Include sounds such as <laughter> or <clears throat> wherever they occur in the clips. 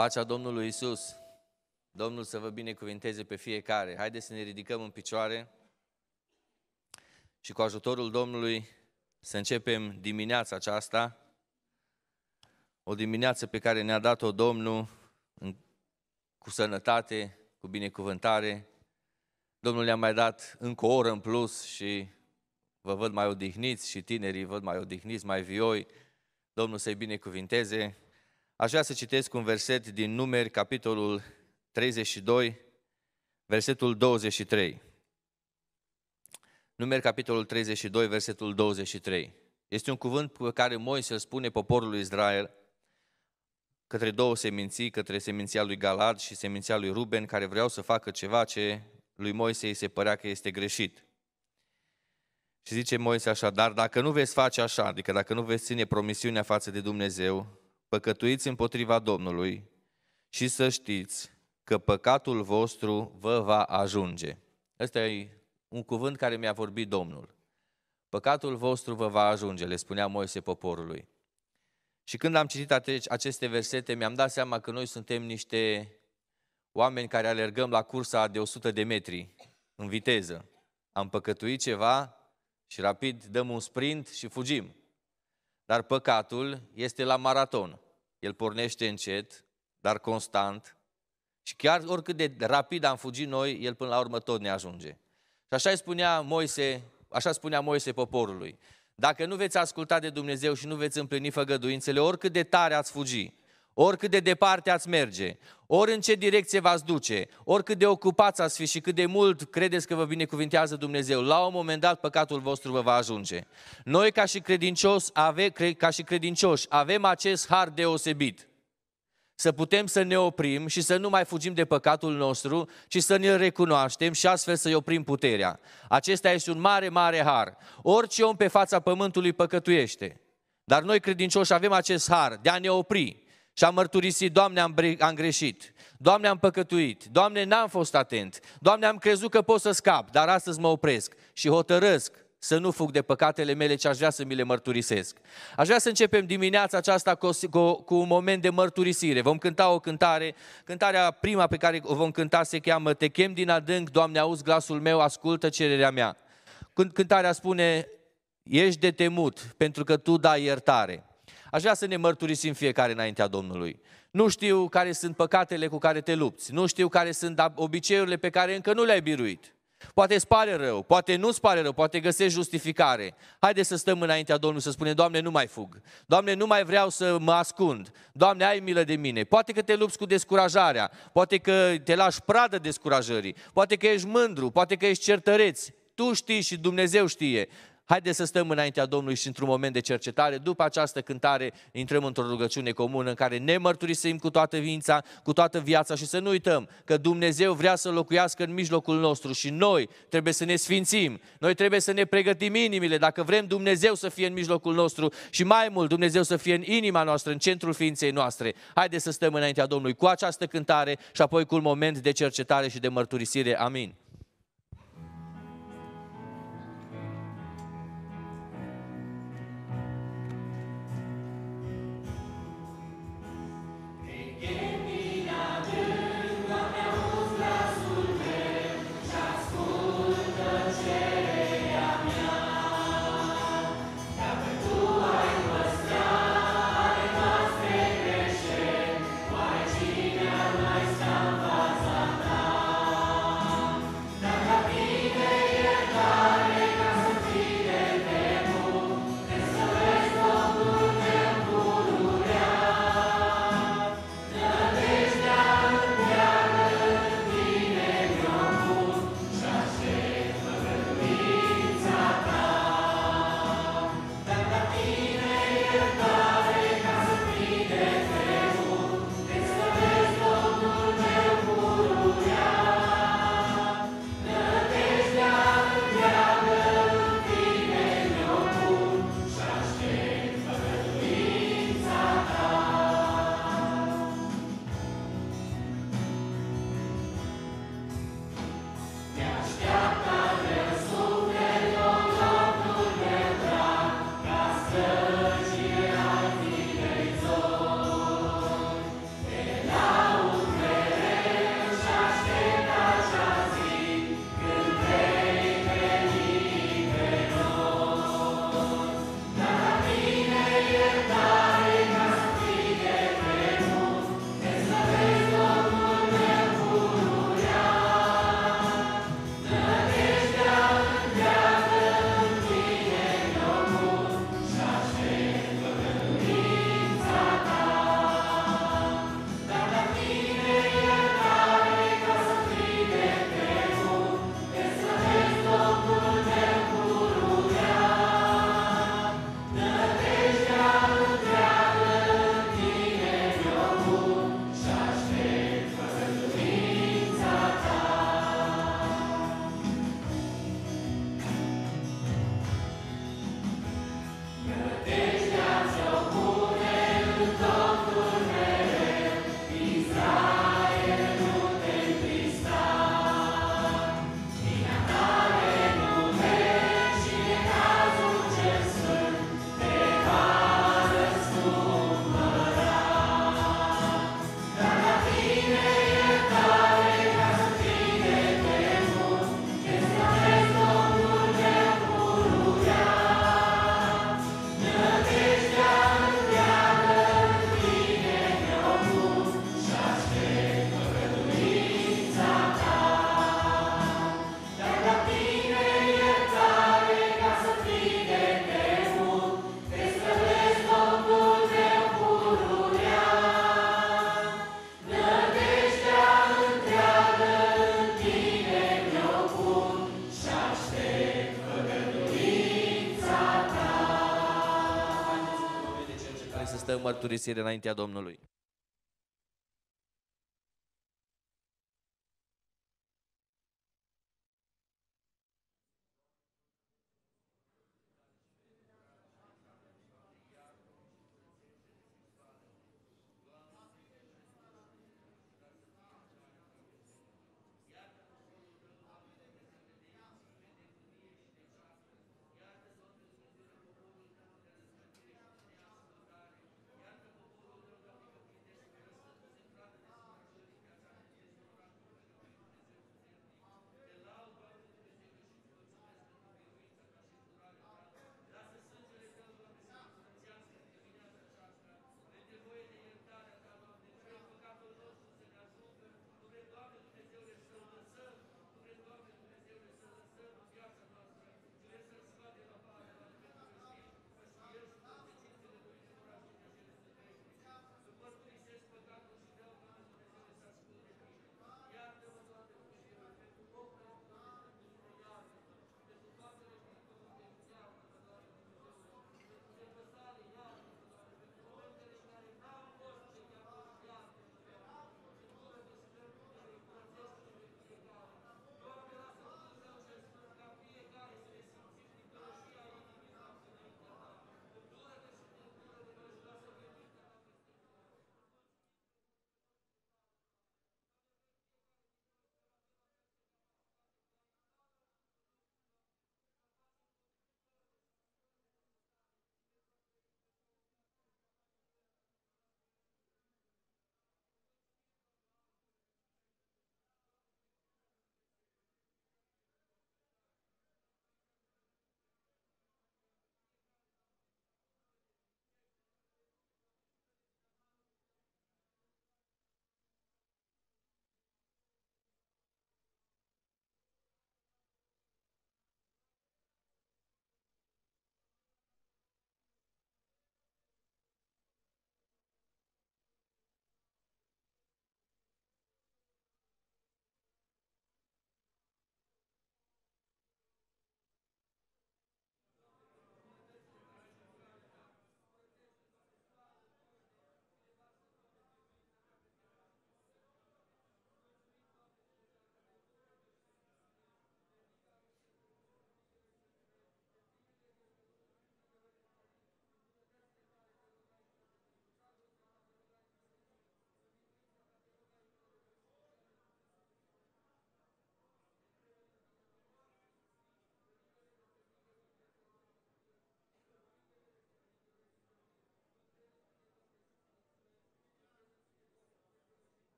Pacea Domnului Isus. Domnul să vă binecuvinteze pe fiecare. Haideți să ne ridicăm în picioare și cu ajutorul Domnului să începem dimineața aceasta, o dimineață pe care ne-a dat-o Domnul cu sănătate, cu binecuvântare. Domnul ne a mai dat încă o oră în plus și vă văd mai odihniți și tinerii văd mai odihniți, mai vioi. Domnul să-i binecuvinteze Aș vrea să citesc un verset din Numeri, capitolul 32, versetul 23. Numeri, capitolul 32, versetul 23. Este un cuvânt pe care Moise îl spune poporului Israel către două seminții, către seminția lui Galad și seminția lui Ruben, care vreau să facă ceva ce lui Moise îi se părea că este greșit. Și zice Moise așa, dar dacă nu veți face așa, adică dacă nu veți ține promisiunea față de Dumnezeu, păcătuiți împotriva Domnului și să știți că păcatul vostru vă va ajunge. Ăsta e un cuvânt care mi-a vorbit Domnul. Păcatul vostru vă va ajunge, le spunea Moise poporului. Și când am citit aceste versete, mi-am dat seama că noi suntem niște oameni care alergăm la cursa de 100 de metri în viteză. Am păcătuit ceva și rapid dăm un sprint și fugim. Dar păcatul este la maraton. El pornește încet, dar constant. Și chiar oricât de rapid am fugit noi, el până la urmă tot ne ajunge. Și așa îi spunea Moise, așa spunea Moise poporului. Dacă nu veți asculta de Dumnezeu și nu veți împlini făgăduințele, oricât de tare ați fugi, oricât de departe ați merge, ori în ce direcție v-ați duce, oricât de ocupați ați fi și cât de mult credeți că vă binecuvintează Dumnezeu, la un moment dat păcatul vostru vă va ajunge. Noi ca și, credincios, ave, ca și credincioși avem acest har deosebit. Să putem să ne oprim și să nu mai fugim de păcatul nostru, ci să ne recunoaștem și astfel să-i oprim puterea. Acesta este un mare, mare har. Orice om pe fața pământului păcătuiește. Dar noi credincioși avem acest har de a ne opri și am mărturisit, Doamne, am, am greșit. Doamne, am păcătuit. Doamne, n-am fost atent. Doamne, am crezut că pot să scap, dar astăzi mă opresc și hotărăsc să nu fug de păcatele mele, ci aș vrea să mi le mărturisesc. Aș vrea să începem dimineața aceasta cu, cu, cu un moment de mărturisire. Vom cânta o cântare. Cântarea prima pe care o vom cânta se cheamă Te chem din adânc, Doamne, auzi glasul meu, ascultă cererea mea. Când cântarea spune, ești de temut pentru că Tu dai iertare. Aș vrea să ne mărturisim fiecare înaintea Domnului. Nu știu care sunt păcatele cu care te lupți, nu știu care sunt obiceiurile pe care încă nu le-ai biruit. Poate îți pare rău, poate nu îți pare rău, poate găsești justificare. Haideți să stăm înaintea Domnului să spunem, Doamne, nu mai fug. Doamne, nu mai vreau să mă ascund. Doamne, ai milă de mine. Poate că te lupți cu descurajarea, poate că te lași pradă descurajării, poate că ești mândru, poate că ești certăreț. Tu știi și Dumnezeu știe. Haideți să stăm înaintea Domnului și într-un moment de cercetare. După această cântare intrăm într-o rugăciune comună în care ne mărturisim cu toată vința, cu toată viața și să nu uităm că Dumnezeu vrea să locuiască în mijlocul nostru și noi trebuie să ne sfințim. Noi trebuie să ne pregătim inimile dacă vrem Dumnezeu să fie în mijlocul nostru și mai mult Dumnezeu să fie în inima noastră, în centrul ființei noastre. Haideți să stăm înaintea Domnului cu această cântare și apoi cu un moment de cercetare și de mărturisire. Amin. mărturisire înaintea Domnului.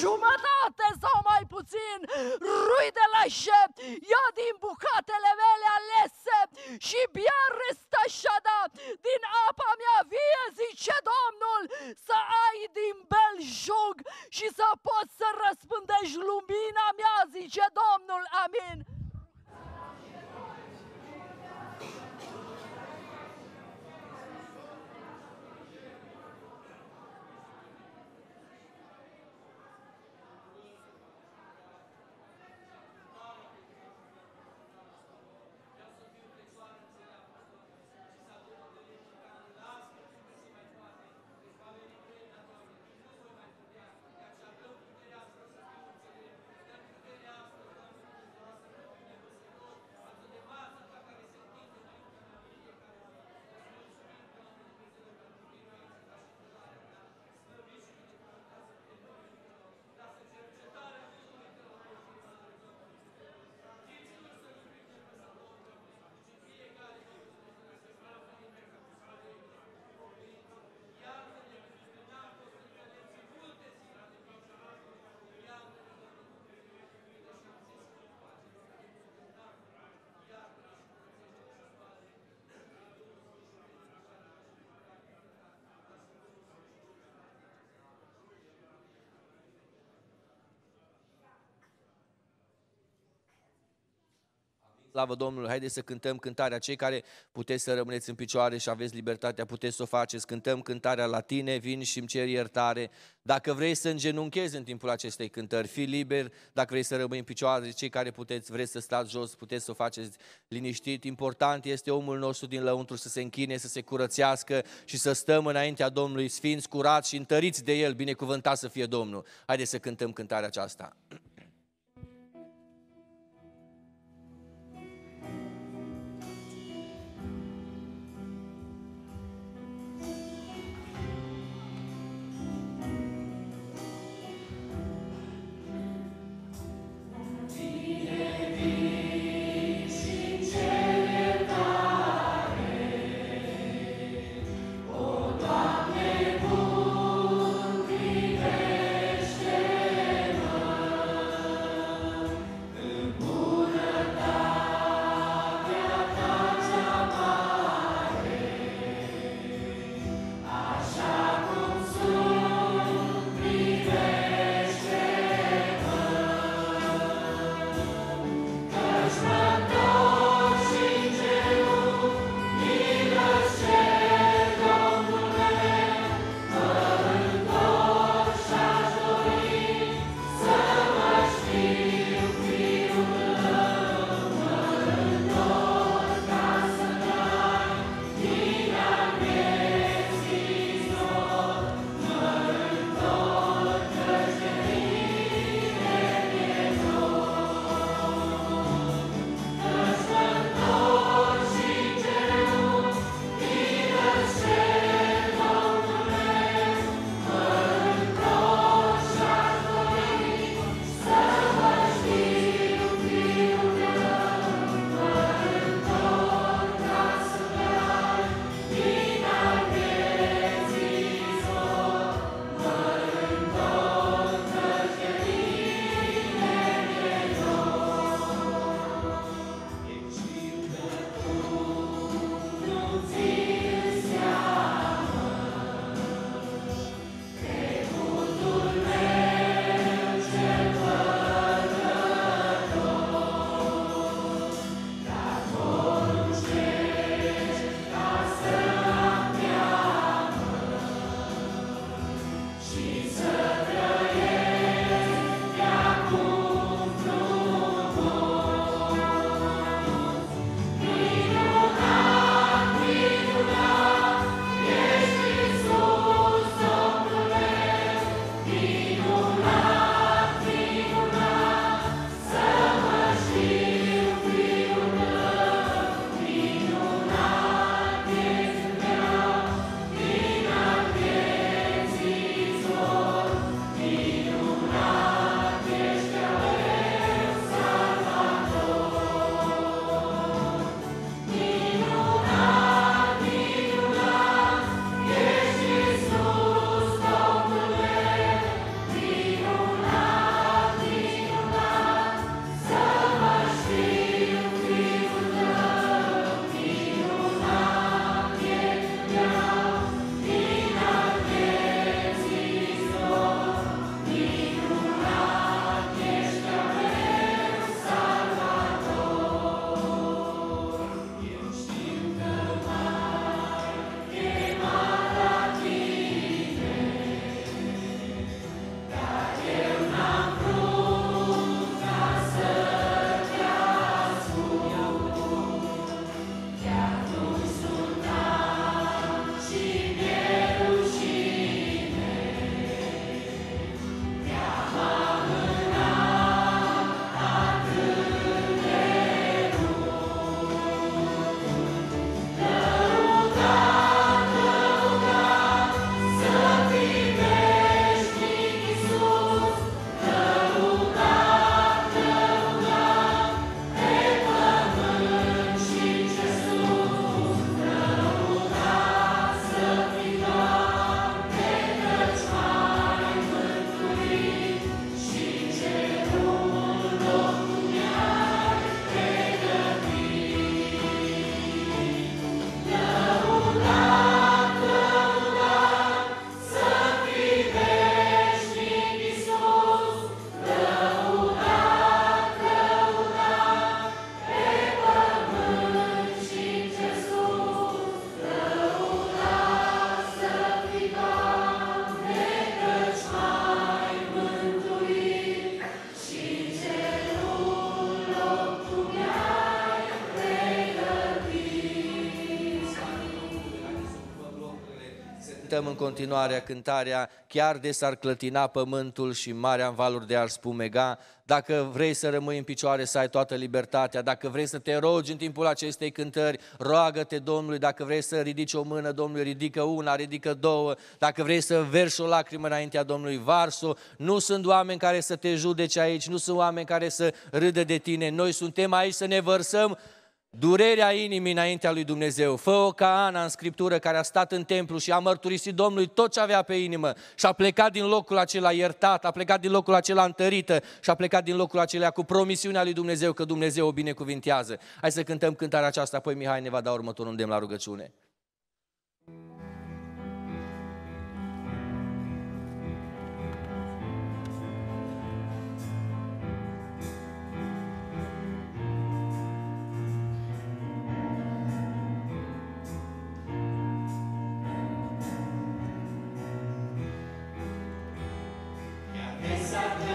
jumătate sau mai puțin, rui de lășe, ia din bucatele mele alese și bia slavă Domnului, haideți să cântăm cântarea. Cei care puteți să rămâneți în picioare și aveți libertatea, puteți să o faceți. Cântăm cântarea la tine, vin și îmi cer iertare. Dacă vrei să îngenunchezi în timpul acestei cântări, fii liber. Dacă vrei să rămâi în picioare, cei care puteți, vreți să stați jos, puteți să o faceți liniștit. Important este omul nostru din lăuntru să se închine, să se curățească și să stăm înaintea Domnului sfinți, curați și întăriți de El. Binecuvântat să fie Domnul. Haideți să cântăm cântarea aceasta. cântăm în continuare cântarea Chiar de s-ar clătina pământul și marea în valuri de ar spumega, dacă vrei să rămâi în picioare, să ai toată libertatea, dacă vrei să te rogi în timpul acestei cântări, roagă-te Domnului, dacă vrei să ridici o mână, Domnului, ridică una, ridică două, dacă vrei să verși o lacrimă înaintea Domnului, varso. Nu sunt oameni care să te judece aici, nu sunt oameni care să râdă de tine, noi suntem aici să ne vărsăm durerea inimii înaintea lui Dumnezeu. Fă-o ca Ana în Scriptură care a stat în templu și a mărturisit Domnului tot ce avea pe inimă și a plecat din locul acela iertat, a plecat din locul acela întărită și a plecat din locul acela cu promisiunea lui Dumnezeu că Dumnezeu o binecuvintează. Hai să cântăm cântarea aceasta, apoi Mihai ne va da următorul îndemn la rugăciune. Exactly.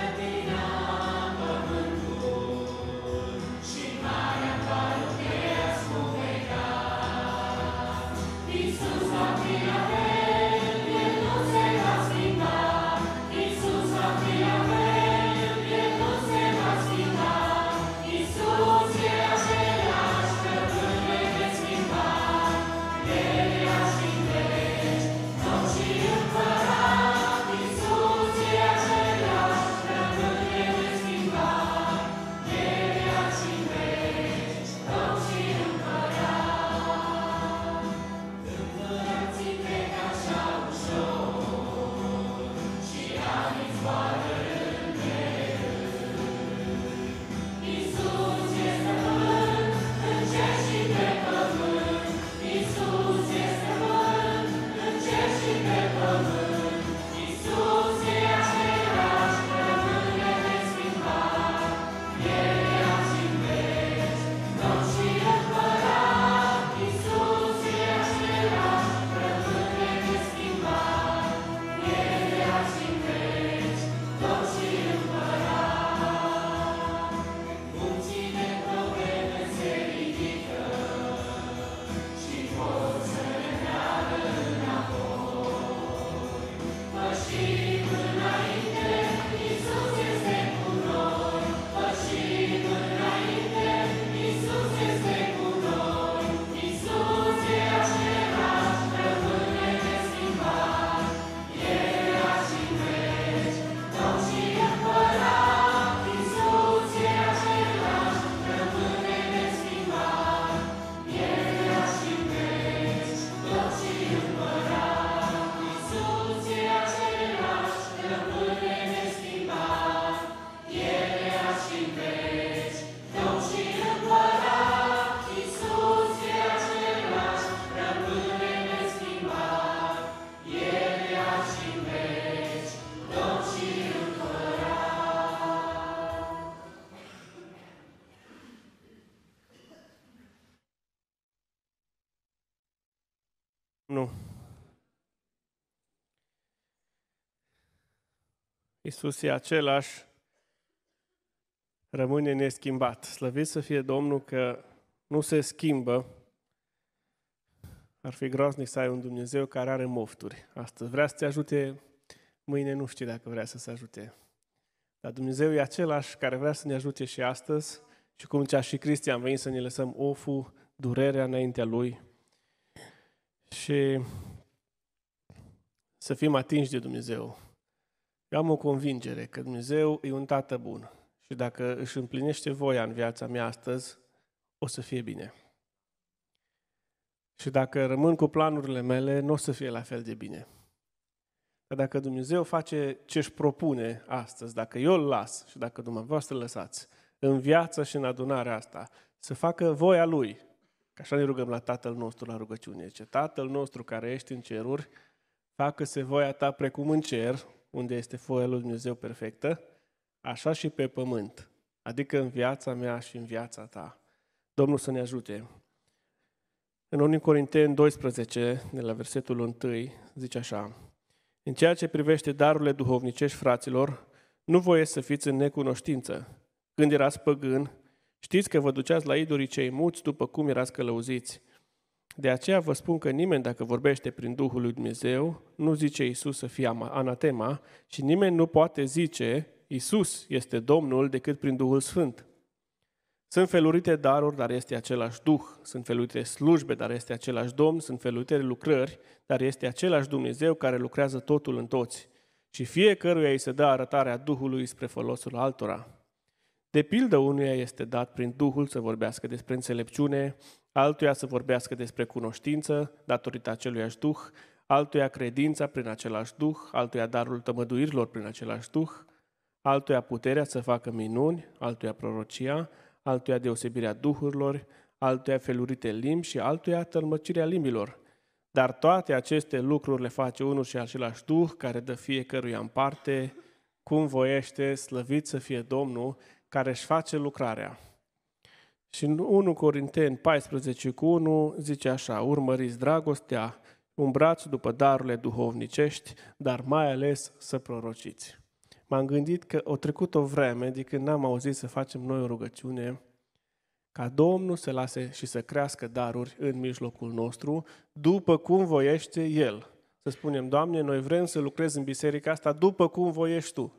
Isus e același, rămâne neschimbat. Slăvit să fie Domnul că nu se schimbă. Ar fi groaznic să ai un Dumnezeu care are mofturi. Astăzi vrea să te ajute, mâine nu știu dacă vrea să se ajute. Dar Dumnezeu e același care vrea să ne ajute și astăzi și cum cea și Cristian, venit să ne lăsăm oful, durerea înaintea Lui și să fim atinși de Dumnezeu. Eu am o convingere că Dumnezeu e un tată bun și dacă își împlinește voia în viața mea astăzi, o să fie bine. Și dacă rămân cu planurile mele, nu o să fie la fel de bine. Că dacă Dumnezeu face ce își propune astăzi, dacă eu îl las și dacă dumneavoastră lăsați în viață și în adunarea asta, să facă voia Lui, că așa ne rugăm la Tatăl nostru la rugăciune, ce Tatăl nostru care ești în ceruri, facă-se voia ta precum în cer, unde este voia lui Dumnezeu perfectă, așa și pe pământ, adică în viața mea și în viața ta. Domnul să ne ajute! În 1 Corinteni 12, de la versetul 1, zice așa, În ceea ce privește darurile duhovnicești fraților, nu voie să fiți în necunoștință. Când erați păgân, știți că vă duceați la idorii cei muți după cum erați călăuziți – de aceea vă spun că nimeni, dacă vorbește prin Duhul lui Dumnezeu, nu zice Isus să fie anatema și nimeni nu poate zice Isus este Domnul decât prin Duhul Sfânt. Sunt felurite daruri, dar este același Duh. Sunt felurite slujbe, dar este același Domn. Sunt felurite lucrări, dar este același Dumnezeu care lucrează totul în toți. Și fiecăruia îi se dă arătarea Duhului spre folosul altora. De pildă, unuia este dat prin Duhul să vorbească despre înțelepciune, altuia să vorbească despre cunoștință datorită aceluiași Duh, altuia credința prin același Duh, altuia darul tămăduirilor prin același Duh, altuia puterea să facă minuni, altuia prorocia, altuia deosebirea duhurilor, altuia felurite limbi și altuia tălmăcirea limbilor. Dar toate aceste lucruri le face unul și același Duh care dă fiecăruia în parte, cum voiește, slăvit să fie Domnul, care își face lucrarea. Și în 1 Corinteni 14 cu 1 zice așa, urmăriți dragostea, umbrați după darurile duhovnicești, dar mai ales să prorociți. M-am gândit că o trecut o vreme de când n-am auzit să facem noi o rugăciune ca Domnul să lase și să crească daruri în mijlocul nostru, după cum voiește El. Să spunem, Doamne, noi vrem să lucrezi în biserica asta după cum voiești Tu.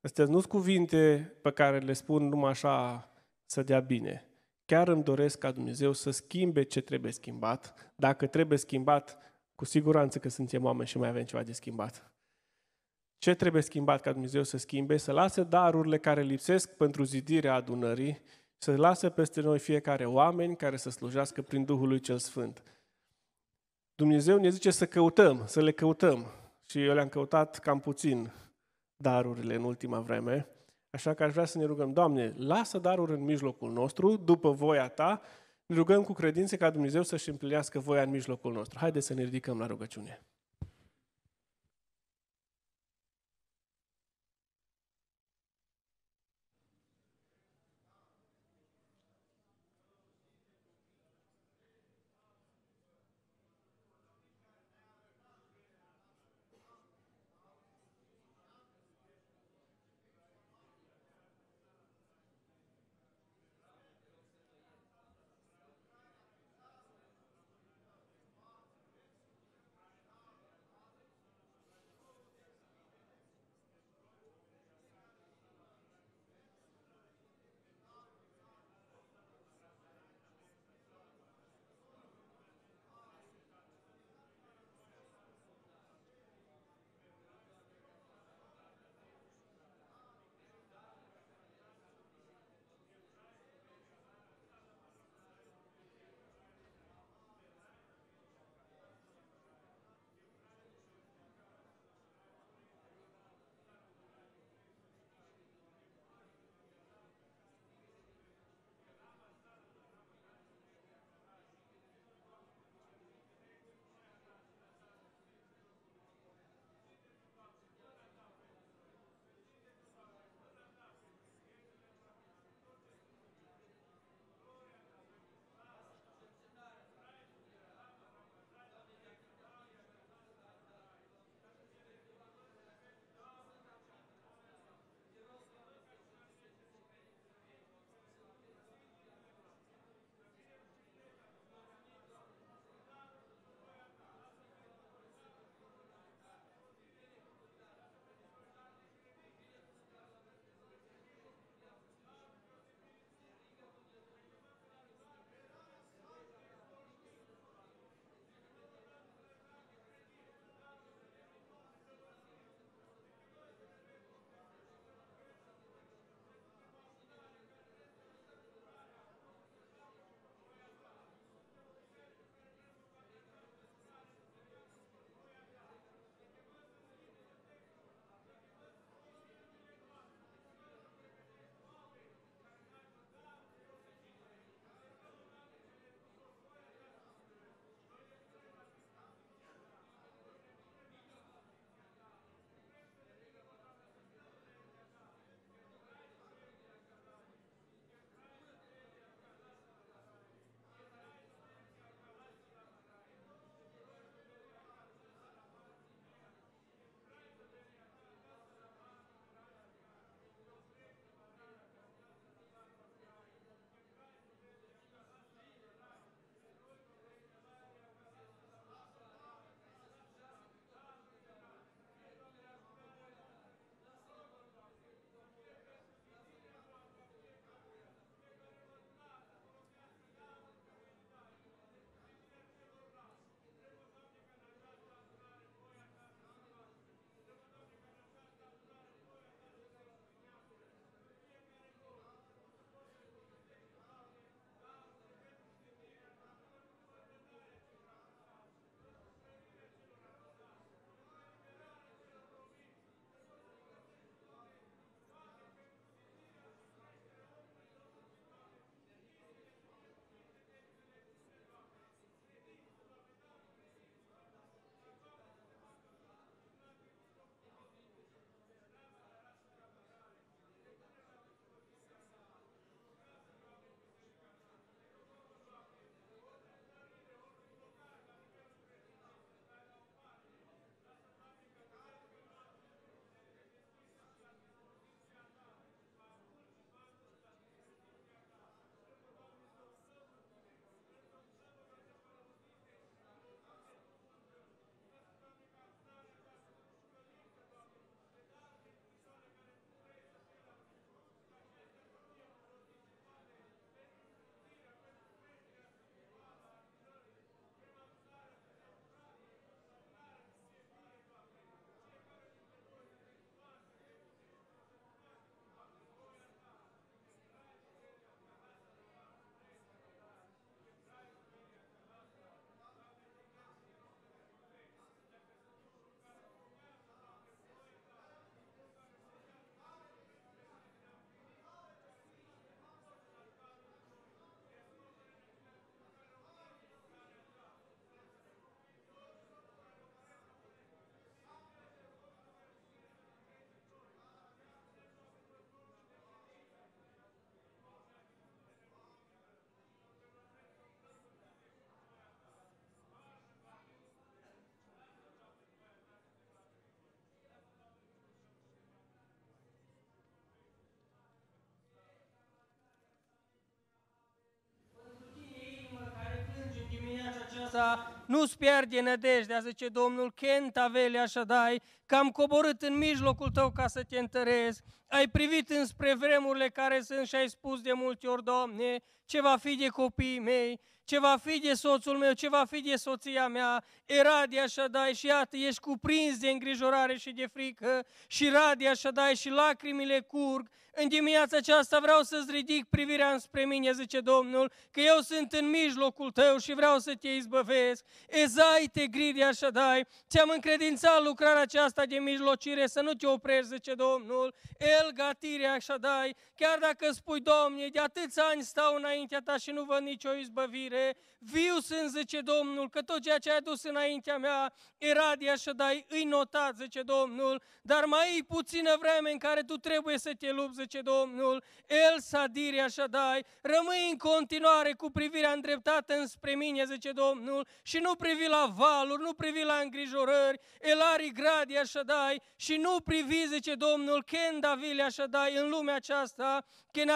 Astea nu sunt cuvinte pe care le spun numai așa să dea bine. Chiar îmi doresc ca Dumnezeu să schimbe ce trebuie schimbat. Dacă trebuie schimbat, cu siguranță că suntem oameni și mai avem ceva de schimbat. Ce trebuie schimbat ca Dumnezeu să schimbe? Să lase darurile care lipsesc pentru zidirea adunării, să lase peste noi fiecare oameni care să slujească prin Duhul lui cel Sfânt. Dumnezeu ne zice să căutăm, să le căutăm. Și eu le-am căutat cam puțin darurile în ultima vreme. Așa că aș vrea să ne rugăm, Doamne, lasă darul în mijlocul nostru, după voia Ta, ne rugăm cu credință ca Dumnezeu să-și împlinească voia în mijlocul nostru. Haideți să ne ridicăm la rugăciune. viața, nu-ți pierde nădejdea, zice Domnul, Kent Aveli, așa dai, că am coborât în mijlocul tău ca să te întărez. Ai privit înspre vremurile care sunt și ai spus de multe ori, Doamne, ce va fi de copiii mei? ce va fi de soțul meu, ce va fi de soția mea, e așa, dai și iată, ești cuprins de îngrijorare și de frică și așa dai și lacrimile curg. În dimineața aceasta vreau să-ți ridic privirea înspre mine, zice Domnul, că eu sunt în mijlocul tău și vreau să te izbăvesc. Ezai te așa așadai, ți-am încredințat lucrarea aceasta de mijlocire, să nu te oprești, zice Domnul. El gatire așadai, chiar dacă spui, Domnul, de atâți ani stau înaintea ta și nu văd nicio izbăvire, mele, viu sunt, zice Domnul, că tot ceea ce ai adus înaintea mea era de așadai, îi notat, zice Domnul, dar mai e puțină vreme în care tu trebuie să te lupți, zice Domnul, el așa, dai, rămâi în continuare cu privirea îndreptată înspre mine, zice Domnul, și nu privi la valuri, nu privi la îngrijorări, el are gradi dai, și nu privi, zice Domnul, așa, dai în lumea aceasta,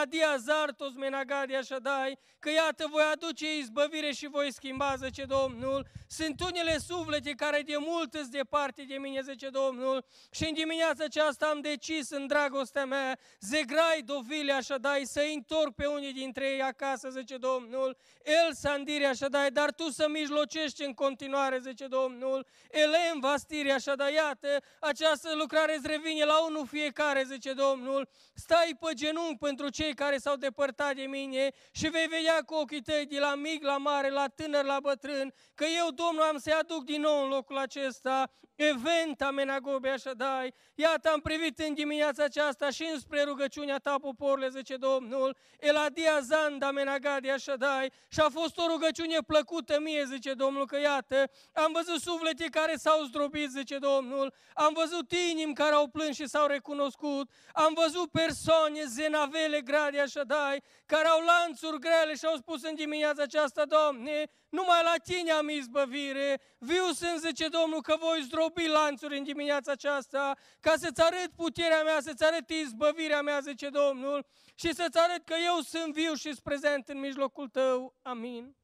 Adia zartos menagadi dai, că iată voi aduce izbă izbăvire și voi schimba, zice Domnul. Sunt unele suflete care de mult îți departe de mine, zice Domnul, și în dimineața aceasta am decis în dragostea mea, zegrai dovile așadai, să întorc pe unii dintre ei acasă, zice Domnul, el să îndire așadai, dar tu să mijlocești în continuare, zice Domnul, elem va așa așadai, iată, această lucrare îți revine la unul fiecare, zice Domnul, stai pe genunchi pentru cei care s-au depărtat de mine și vei vedea cu ochii tăi de la mic mic la mare, la tânăr, la bătrân, că eu, Domnul, am să-i aduc din nou în locul acesta, amenagobe așa dai, iată am privit în dimineața aceasta și înspre rugăciunea ta, poporule, zice Domnul, Eladia amenagade așa dai. și a fost o rugăciune plăcută mie, zice Domnul, că iată, am văzut suflete care s-au zdrobit, zice Domnul, am văzut inimi care au plâns și s-au recunoscut, am văzut persoane, zenavele grade dai, care au lanțuri grele și au spus în dimineața aceasta, aceasta, Doamne, numai la Tine am izbăvire. Viu sunt, zice Domnul, că voi zdrobi lanțuri în dimineața aceasta, ca să-ți arăt puterea mea, să-ți arăt izbăvirea mea, zice Domnul, și să-ți arăt că eu sunt viu și prezent în mijlocul Tău. Amin.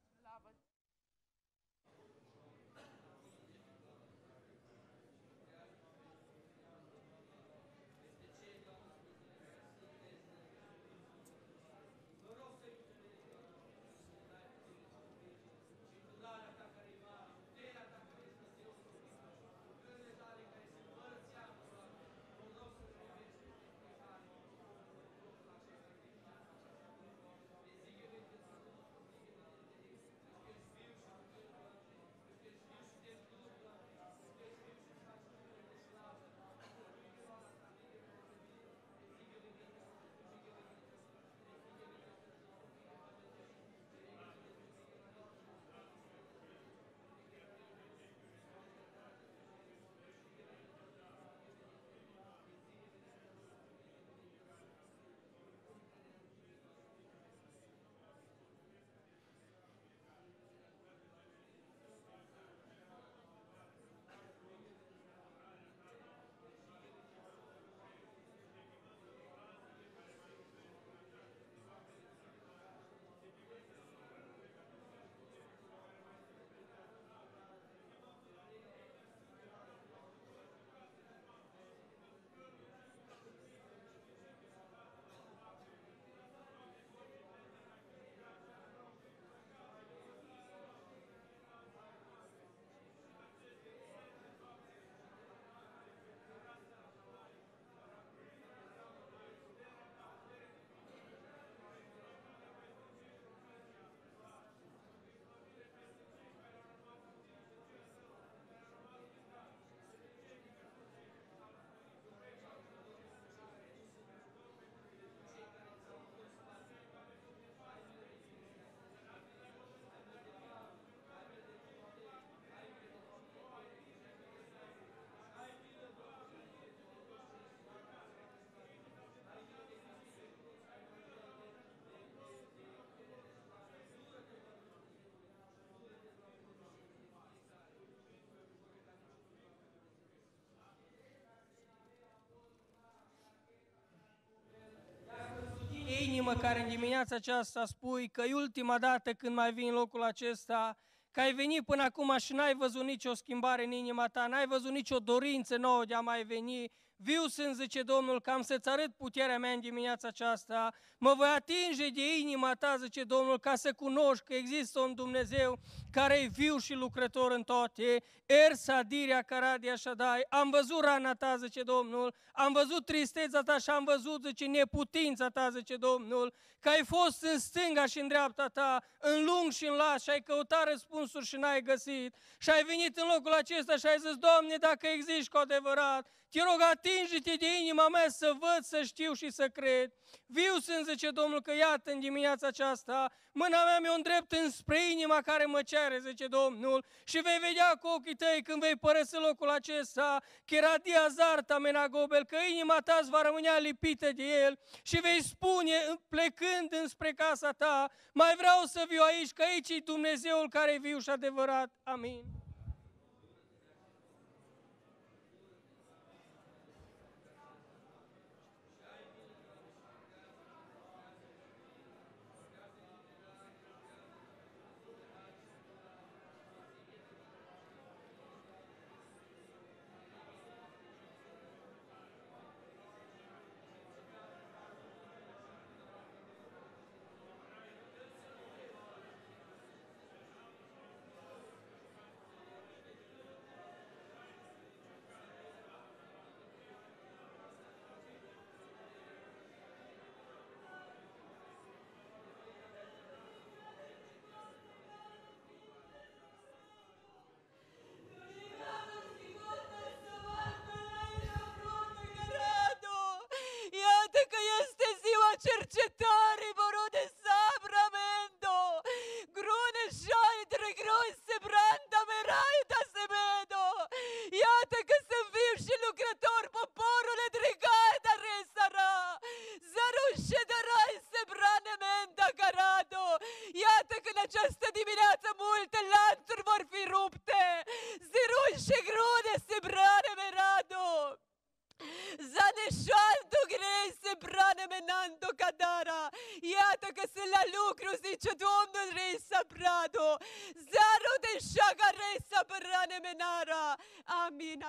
inimă care în dimineața aceasta spui că e ultima dată când mai vin în locul acesta că ai venit până acum și n-ai văzut nicio schimbare în inima ta, n-ai văzut nicio dorință nouă de a mai veni. Viu sunt, zice Domnul, că am să-ți arăt puterea mea în dimineața aceasta. Mă voi atinge de inima ta, zice Domnul, ca să cunoști că există un Dumnezeu care e viu și lucrător în toate. Er sadirea caradia șadai. Am văzut rana ta, zice Domnul, am văzut tristeța ta și am văzut, zice, neputința ta, zice Domnul, că ai fost în stânga și în dreapta ta, în lung și în lat și ai căutat răspuns răspunsuri și n-ai găsit. Și ai venit în locul acesta și ai zis, Doamne, dacă există cu adevărat, te rog, atinge-te de inima mea să văd, să știu și să cred. Viu sunt, zice Domnul, că iată în dimineața aceasta, mâna mea mi-o îndrept înspre inima care mă cere, zice Domnul, și vei vedea cu ochii tăi când vei părăsi locul acesta, era diazarta menagobel, că inima ta îți va rămâne lipită de el și vei spune, plecând înspre casa ta, mai vreau să viu aici, că aici e Dumnezeul care e viu și adevărat. Amin.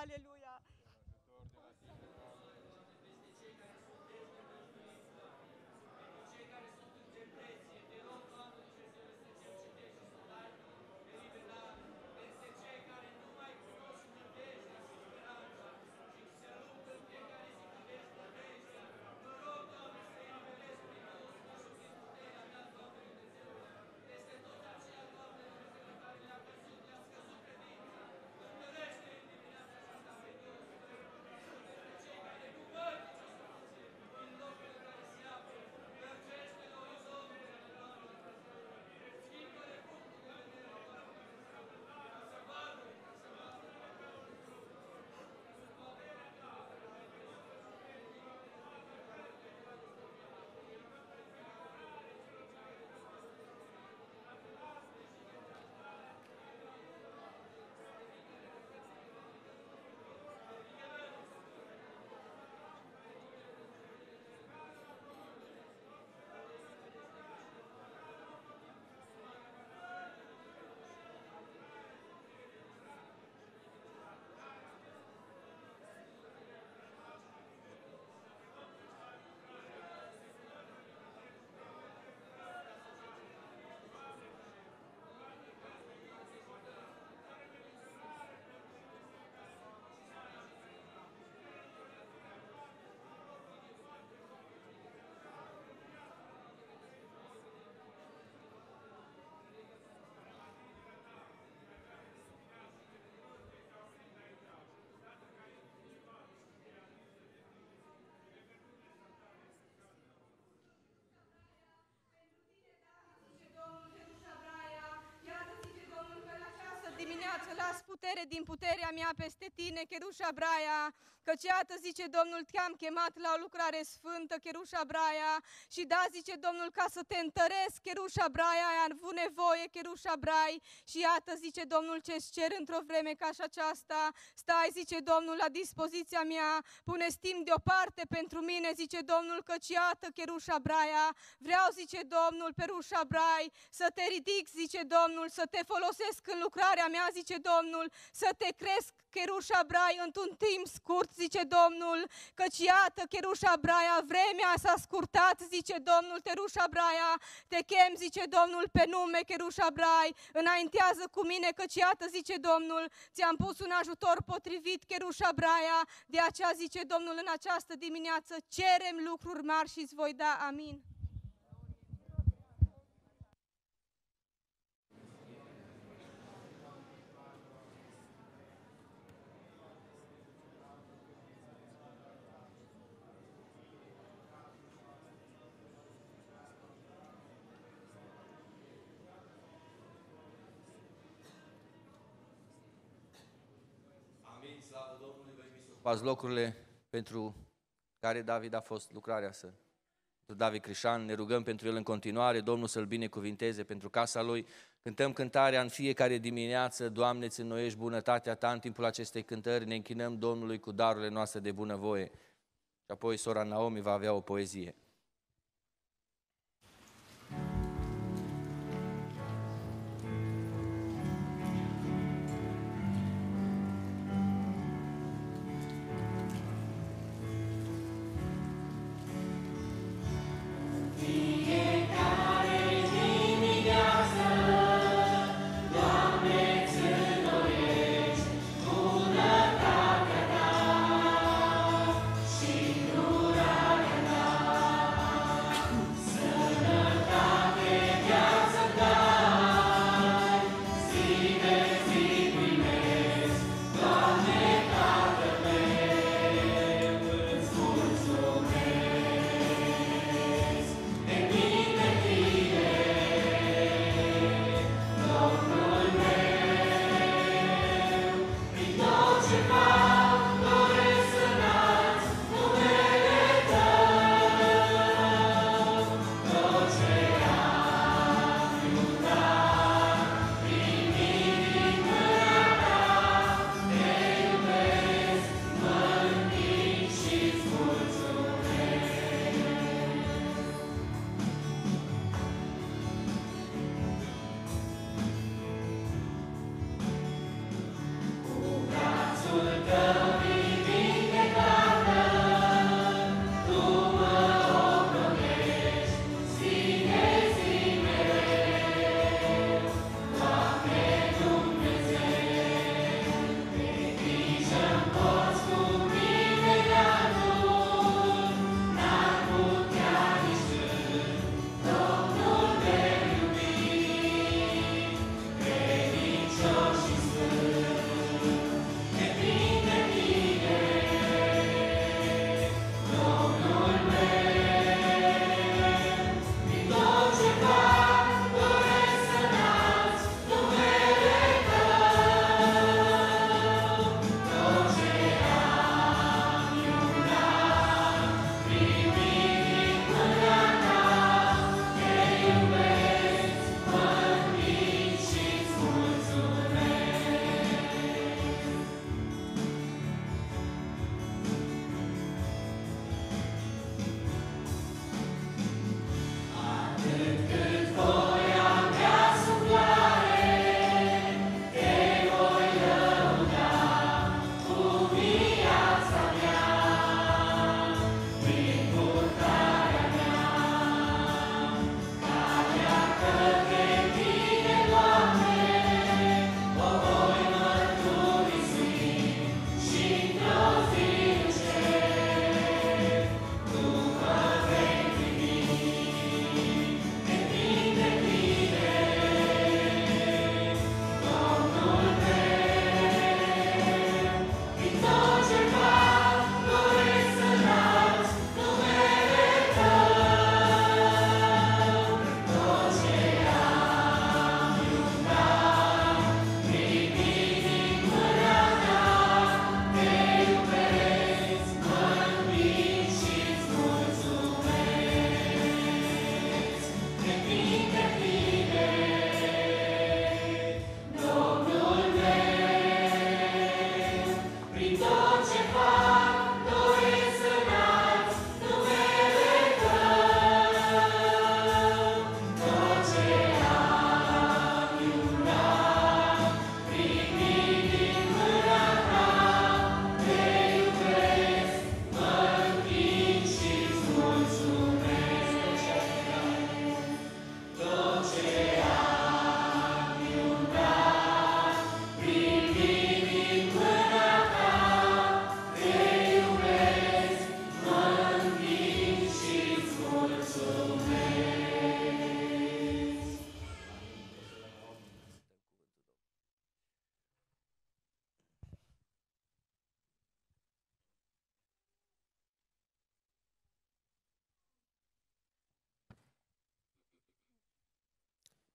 Hallelujah. the last putere din puterea mea peste tine, cherușa Braia, căci iată, zice Domnul, te-am chemat la o lucrare sfântă, cherușa Braia, și da, zice Domnul, ca să te întăresc, cherușa Braia, ai avut nevoie, cherușa Brai, și iată, zice Domnul, ce cer într-o vreme ca și aceasta, stai, zice Domnul, la dispoziția mea, Pune timp deoparte pentru mine, zice Domnul, căci iată, cherușa Braia, vreau, zice Domnul, perușa Brai, să te ridic, zice Domnul, să te folosesc în lucrarea mea, zice Domnul, Domnul să te cresc brai într-un timp scurt, zice Domnul, căci iată braia, vremea s-a scurtat, zice Domnul, braia, te chem, zice Domnul, pe nume brai, înaintează cu mine, căci iată, zice Domnul, ți-am pus un ajutor potrivit, braia, de aceea zice Domnul în această dimineață, cerem lucruri mari și îți voi da, amin. ocupați locurile pentru care David a fost lucrarea să. Pentru David Crișan, ne rugăm pentru el în continuare, Domnul să-l binecuvinteze pentru casa lui. Cântăm cântarea în fiecare dimineață, Doamne, ți înnoiești bunătatea ta în timpul acestei cântări, ne închinăm Domnului cu darurile noastre de bunăvoie. Și apoi sora Naomi va avea o poezie.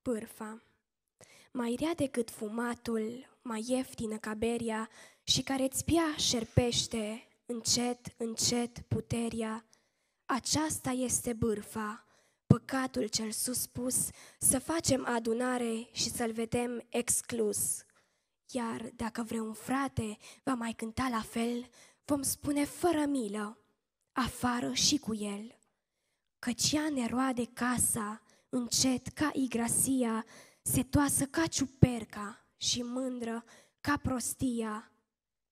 pârfa. Mai rea decât fumatul, mai ieftină ca beria și care îți pia șerpește, încet, încet puteria aceasta este bârfa, păcatul cel suspus, să facem adunare și să-l vedem exclus. Iar dacă vreun frate va mai cânta la fel, vom spune fără milă, afară și cu el. Căci ea ne roade casa, încet, ca igrasia, setoasă ca ciuperca și mândră ca prostia.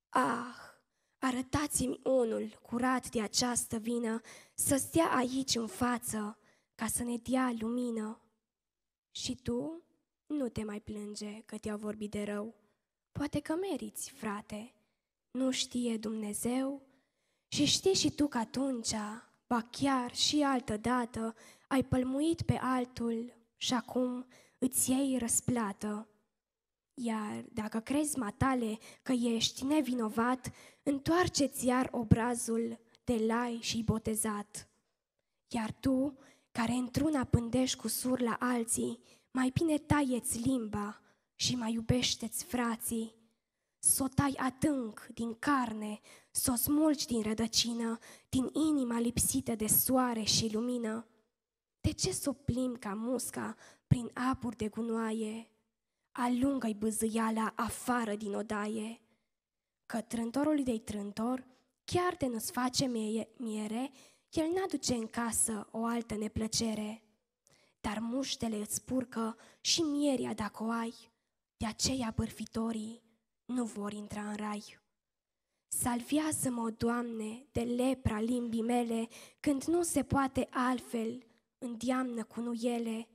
Ah, arătați-mi unul curat de această vină, să stea aici în față, ca să ne dea lumină. Și tu nu te mai plânge că te-au vorbit de rău. Poate că meriți, frate, nu știe Dumnezeu? Și știi și tu că atunci, ba chiar și altă dată, ai pălmuit pe altul și acum îți iei răsplată. Iar dacă crezi, matale, că ești nevinovat, întoarceți iar obrazul de lai și botezat. Iar tu, care într-una pândești cu sur la alții, mai bine taieți limba și mai iubește-ți frații. Să o tai atânc din carne, să o smulgi din rădăcină, din inima lipsită de soare și lumină de ce s-o plim ca musca prin apuri de gunoaie? Alungă-i bâzâiala afară din odaie, că trântorul de trântor chiar de nu-ți face mie, miere, el n-aduce în casă o altă neplăcere. Dar muștele îți purcă și mieria dacă o ai, de aceea bârfitorii nu vor intra în rai. Salvează-mă, Doamne, de lepra limbii mele, când nu se poate altfel, îndeamnă cu nuiele,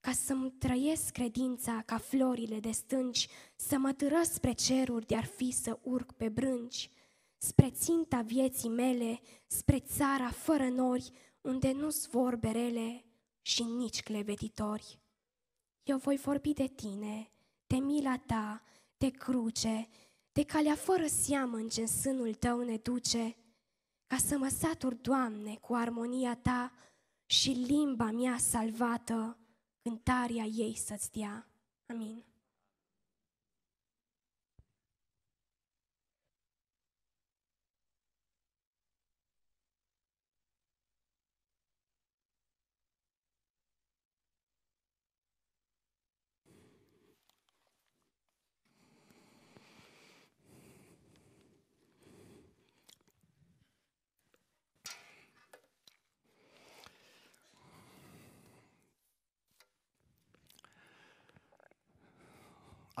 ca să-mi trăiesc credința ca florile de stânci, să mă târă spre ceruri de-ar fi să urc pe brânci, spre ținta vieții mele, spre țara fără nori, unde nu-s vorberele și nici clevetitori. Eu voi vorbi de tine, de mila ta, de cruce, de calea fără seamă în ce sânul tău ne duce, ca să mă satur, Doamne, cu armonia ta, și limba mea salvată cântarea ei să-ți dea. Amin.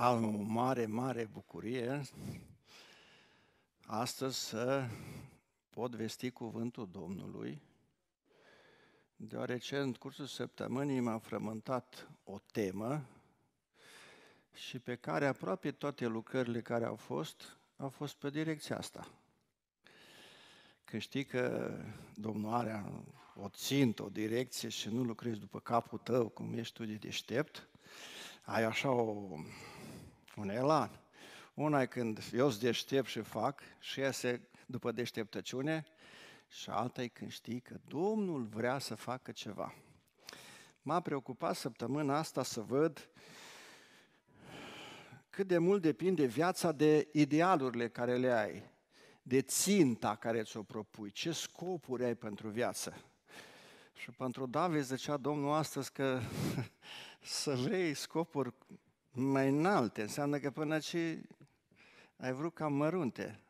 am o mare, mare bucurie astăzi să pot vesti cuvântul Domnului, deoarece în cursul săptămânii m-a frământat o temă și pe care aproape toate lucrările care au fost, au fost pe direcția asta. Că știi că Domnul are o țintă, o direcție și nu lucrezi după capul tău, cum ești tu de deștept, ai așa o un elan. Una e când eu sunt deștept și fac și iese după deșteptăciune și alta e când știi că Domnul vrea să facă ceva. M-a preocupat săptămâna asta să văd cât de mult depinde viața de idealurile care le ai, de ținta care ți-o propui, ce scopuri ai pentru viață. Și pentru David zicea Domnul astăzi că <laughs> să vrei scopuri mai înalte, înseamnă că până ce ai vrut cam mărunte,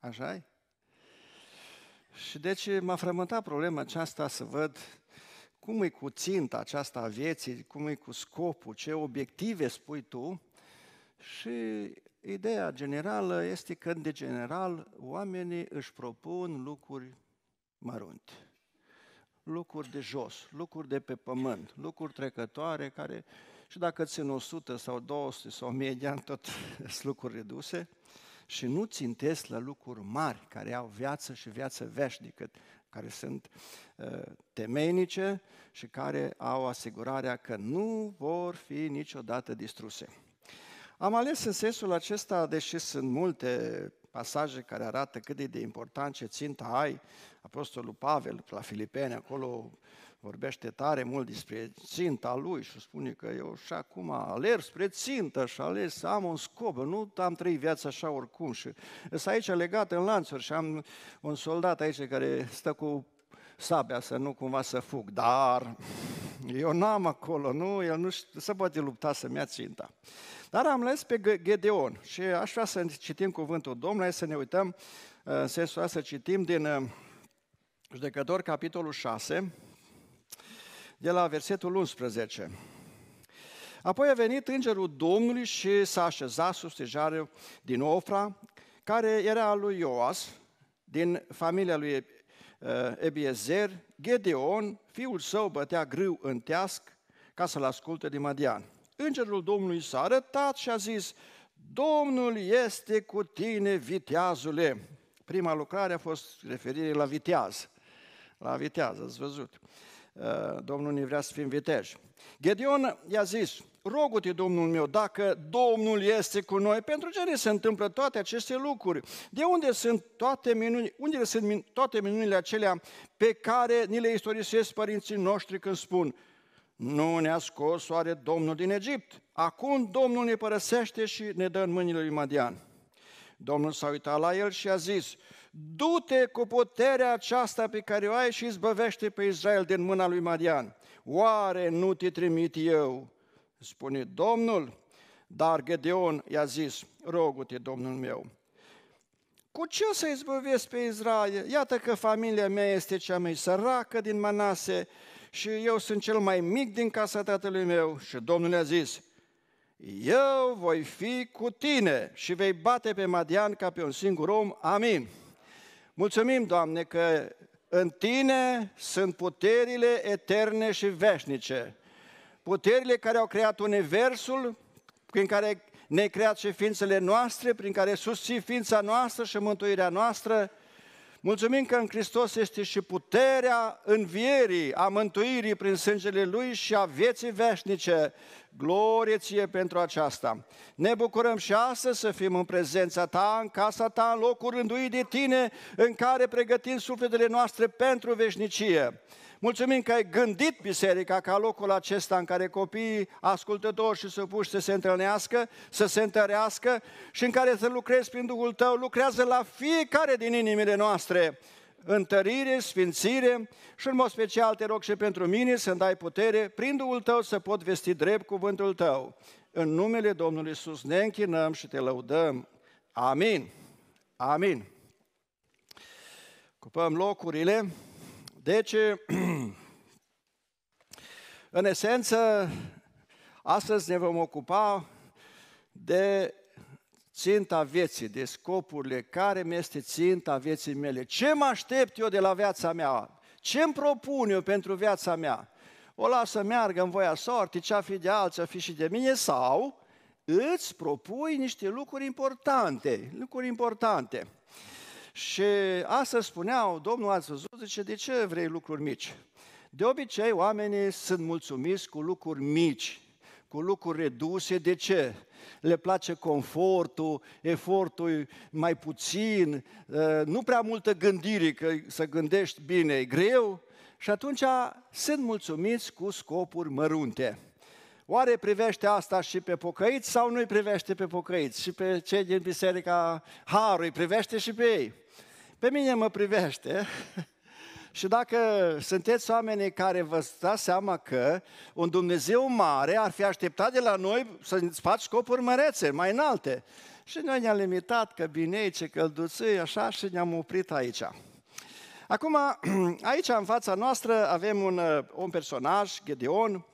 așa -i? Și deci m-a frământat problema aceasta să văd cum e cu ținta aceasta a vieții, cum e cu scopul, ce obiective spui tu. Și ideea generală este că, de general, oamenii își propun lucruri mărunte, lucruri de jos, lucruri de pe pământ, lucruri trecătoare care uh, și dacă țin 100 sau 200 sau 1000 de ani, tot <laughs> sunt lucruri reduse și nu țintesc la lucruri mari care au viață și viață veșnică, care sunt uh, temeinice și care au asigurarea că nu vor fi niciodată distruse. Am ales în sensul acesta, deși sunt multe pasaje care arată cât de important ce țintă ai, Apostolul Pavel la Filipeni, acolo vorbește tare mult despre ținta lui și spune că eu și acum alerg spre țintă și ales să am un scop, nu am trăit viața așa oricum. Și sunt aici legat în lanțuri și am un soldat aici care stă cu sabia să nu cumva să fug, dar eu n-am acolo, nu, el nu se poate lupta să-mi ia ținta. Dar am ales pe Gedeon și aș vrea să citim cuvântul Domnului, să ne uităm uh, în sensul să citim din uh, Judecător, capitolul 6, de la versetul 11. Apoi a venit îngerul Domnului și s-a așezat sub stejarul din Ofra, care era al lui Ioas, din familia lui eh, Ebiezer, Gedeon, fiul său, bătea grâu în teasc ca să-l asculte din Madian. Îngerul Domnului s-a arătat și a zis, Domnul este cu tine, viteazule. Prima lucrare a fost referire la viteaz. La viteaz, ați văzut. Uh, Eh, Domnul ne vrea să fim viteji. Gedeon i-a zis, rogu-te, Domnul meu, dacă Domnul este cu noi, pentru ce ne se întâmplă toate aceste lucruri? De unde sunt toate, minuni, unde sunt min, toate minunile acelea pe care ni le istorisesc părinții noștri când spun, nu ne-a scos soare Domnul din Egipt. Acum Domnul ne părăsește și ne dă în mâinile lui Madian. Domnul s-a uitat la el și a zis, du-te cu puterea aceasta pe care o ai și izbăvește pe Israel din mâna lui Marian. Oare nu te trimit eu? Spune Domnul, dar Gedeon i-a zis, rogu-te, Domnul meu, cu ce să izbăvesc pe Israel? Iată că familia mea este cea mai săracă din Manase și eu sunt cel mai mic din casa tatălui meu. Și Domnul i-a zis, eu voi fi cu tine și vei bate pe Madian ca pe un singur om. Amin. Mulțumim, Doamne, că în Tine sunt puterile eterne și veșnice, puterile care au creat Universul, prin care ne-ai creat și ființele noastre, prin care susții ființa noastră și mântuirea noastră, Mulțumim că în Hristos este și puterea învierii, a mântuirii prin sângele Lui și a vieții veșnice. Glorie ție pentru aceasta! Ne bucurăm și astăzi să fim în prezența ta, în casa ta, în locul rânduit de tine, în care pregătim sufletele noastre pentru veșnicie. Mulțumim că ai gândit biserica ca locul acesta în care copiii ascultători și supuși să se întâlnească, să se întărească și în care să lucrezi prin Duhul Tău, lucrează la fiecare din inimile noastre întărire, sfințire și în mod special te rog și pentru mine să-mi dai putere prin Duhul Tău să pot vesti drept cuvântul Tău. În numele Domnului Iisus ne închinăm și te lăudăm. Amin. Amin. Cupăm locurile. Deci, <clears throat> în esență, astăzi ne vom ocupa de ținta vieții, de scopurile care mi este ținta vieții mele. Ce mă aștept eu de la viața mea? Ce îmi propun eu pentru viața mea? O las să meargă în voia sorții, ce-a fi de alții, a fi și de mine, sau îți propui niște lucruri importante, lucruri importante. Și asta spuneau, Domnul ați văzut, zice, de ce vrei lucruri mici? De obicei, oamenii sunt mulțumiți cu lucruri mici, cu lucruri reduse. De ce? Le place confortul, efortul mai puțin, ă, nu prea multă gândire, că să gândești bine e greu, și atunci sunt mulțumiți cu scopuri mărunte. Oare privește asta și pe pocăiți sau nu îi privește pe pocăiți? Și pe cei din Biserica Harului privește și pe ei. Pe mine mă privește <laughs> și dacă sunteți oamenii care vă dați seama că un Dumnezeu mare ar fi așteptat de la noi să-ți faci scopuri mărețe, mai înalte. Și noi ne-am limitat că binei, ce călduțâi, așa, și ne-am oprit aici. Acum, <clears throat> aici în fața noastră avem un, uh, un personaj, Gedeon,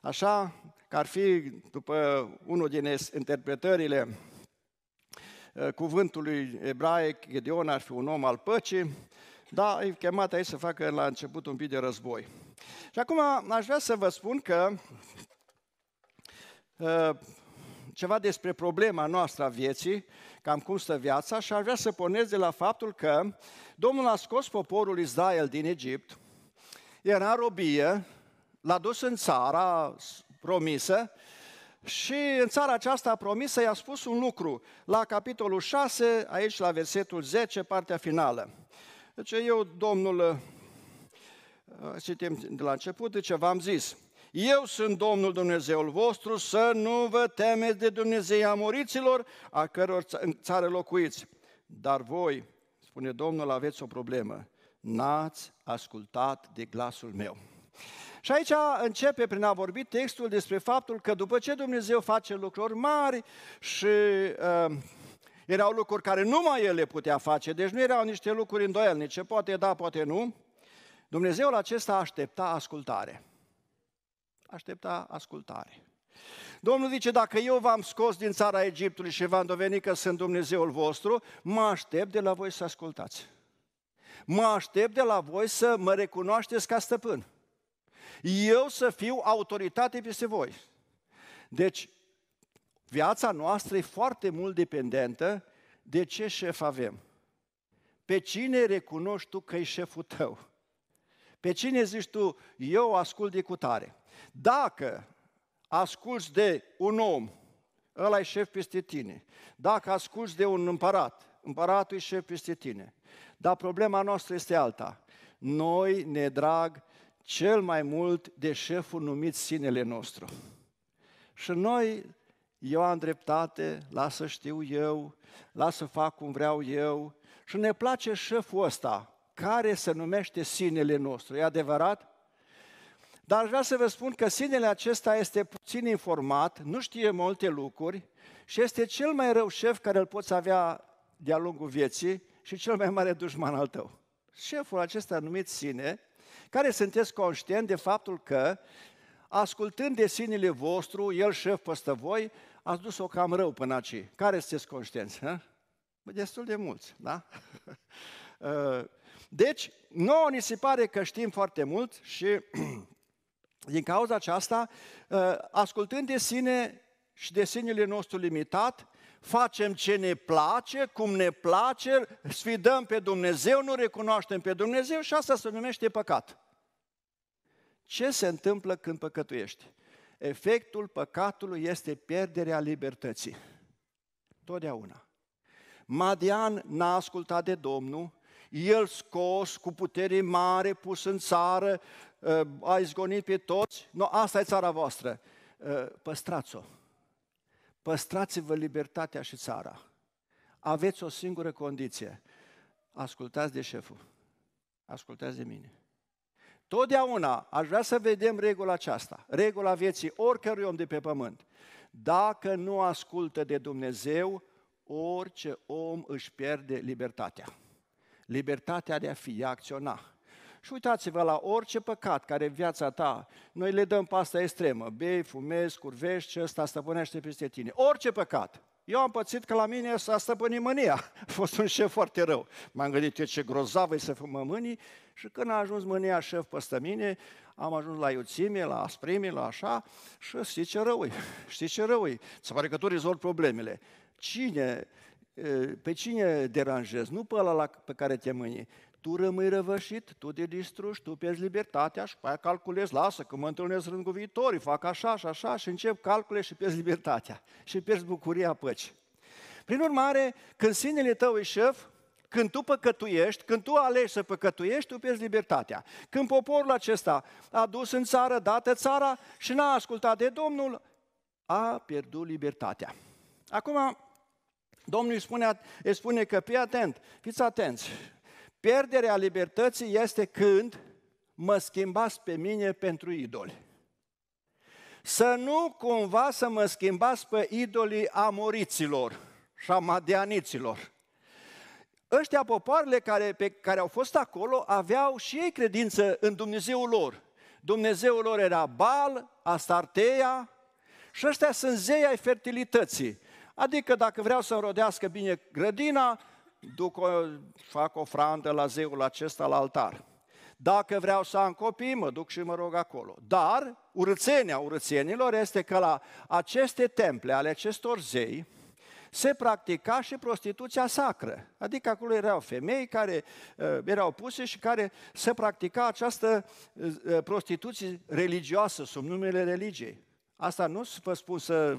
așa, că ar fi, după unul din interpretările Eh, cuvântul lui ebraic, Gedeon ar fi un om al păcii, dar e chemat aici să facă la început un pic de război. Și acum aș vrea să vă spun că eh, ceva despre problema noastră a vieții, cam cum stă viața, și aș vrea să pornesc de la faptul că Domnul a scos poporul Israel din Egipt, era în robie, l-a dus în țara promisă și în țara aceasta promisă i-a spus un lucru, la capitolul 6, aici la versetul 10, partea finală. Deci eu, Domnul, uh, citim de la început, de ce v-am zis. Eu sunt Domnul Dumnezeul vostru, să nu vă temeți de Dumnezei amoriților, a căror țară locuiți. Dar voi, spune Domnul, aveți o problemă. N-ați ascultat de glasul meu. Și aici începe prin a vorbi textul despre faptul că după ce Dumnezeu face lucruri mari și uh, erau lucruri care numai le putea face, deci nu erau niște lucruri îndoielnice, poate da, poate nu, Dumnezeul acesta aștepta ascultare. Aștepta ascultare. Domnul zice, dacă eu v-am scos din țara Egiptului și v-am dovenit că sunt Dumnezeul vostru, mă aștept de la voi să ascultați. Mă aștept de la voi să mă recunoașteți ca stăpân eu să fiu autoritate peste voi. Deci, viața noastră e foarte mult dependentă de ce șef avem. Pe cine recunoști tu că e șeful tău? Pe cine zici tu, eu ascult de cutare? Dacă asculți de un om, ăla e șef peste tine. Dacă asculți de un împărat, împăratul e șef peste tine. Dar problema noastră este alta. Noi ne drag cel mai mult de șeful numit sinele nostru. Și noi, eu am dreptate, lasă știu eu, lasă fac cum vreau eu, și ne place șeful ăsta, care se numește sinele nostru, e adevărat? Dar vreau să vă spun că sinele acesta este puțin informat, nu știe multe lucruri și este cel mai rău șef care îl poți avea de-a lungul vieții și cel mai mare dușman al tău. Șeful acesta numit sine care sunteți conștient de faptul că, ascultând de sinele vostru, el șef păstă voi, ați dus-o cam rău până aici. Care sunteți conștienți? Ha? Destul de mulți, da? <laughs> Uh, deci, nouă ni se pare că știm foarte mult și <clears throat> din cauza aceasta, uh, ascultând de sine și de sinele nostru limitat, facem ce ne place, cum ne place, sfidăm pe Dumnezeu, nu recunoaștem pe Dumnezeu și asta se numește păcat. Ce se întâmplă când păcătuiești? Efectul păcatului este pierderea libertății. Totdeauna. Madian n-a ascultat de Domnul, el scos cu putere mare, pus în țară, uh, a izgonit pe toți. No, asta e țara voastră. Uh, păstrați-o. Păstrați-vă libertatea și țara. Aveți o singură condiție. Ascultați de șeful. Ascultați de mine. Totdeauna aș vrea să vedem regula aceasta, regula vieții oricărui om de pe pământ. Dacă nu ascultă de Dumnezeu, orice om își pierde libertatea. Libertatea de a fi, de a acționa, și uitați-vă la orice păcat care în viața ta, noi le dăm pasta extremă, bei, fumezi, curvești și ăsta stăpânește peste tine. Orice păcat. Eu am pățit că la mine s-a stăpânit mânia. A fost un șef foarte rău. M-am gândit eu ce grozav e să fumă mânii și când a ajuns mânia șef păstă mine, am ajuns la iuțime, la asprime, la așa și știi ce rău e. <laughs> Știi ce rău e. Se pare că tu rezolvi problemele. Cine, pe cine deranjezi? Nu pe ăla pe care te mâni, tu rămâi răvășit, tu te distrugi, tu pierzi libertatea și aia calculezi, lasă că mă întâlnesc rând cu viitorii, fac așa și așa și încep calcule și pierzi libertatea și pierzi bucuria păcii. Prin urmare, când sinele tău e șef, când tu păcătuiești, când tu alegi să păcătuiești, tu pierzi libertatea. Când poporul acesta a dus în țară, dată țara și n-a ascultat de Domnul, a pierdut libertatea. Acum, Domnul îi spune, îi spune că fii atent, fiți atenți, Pierderea libertății este când mă schimbați pe mine pentru idoli. Să nu cumva să mă schimbați pe idolii amoriților și a Ăștia popoarele care, pe care au fost acolo aveau și ei credință în Dumnezeul lor. Dumnezeul lor era Bal, Astartea și ăștia sunt zei ai fertilității. Adică dacă vreau să rodească bine grădina, duc o, fac ofrandă la zeul acesta la altar. Dacă vreau să am copii, mă duc și mă rog acolo. Dar urățenia urățenilor este că la aceste temple ale acestor zei, se practica și prostituția sacră. Adică acolo erau femei care uh, erau puse și care se practica această uh, uh prostituție religioasă sub numele religiei. Asta nu vă spun să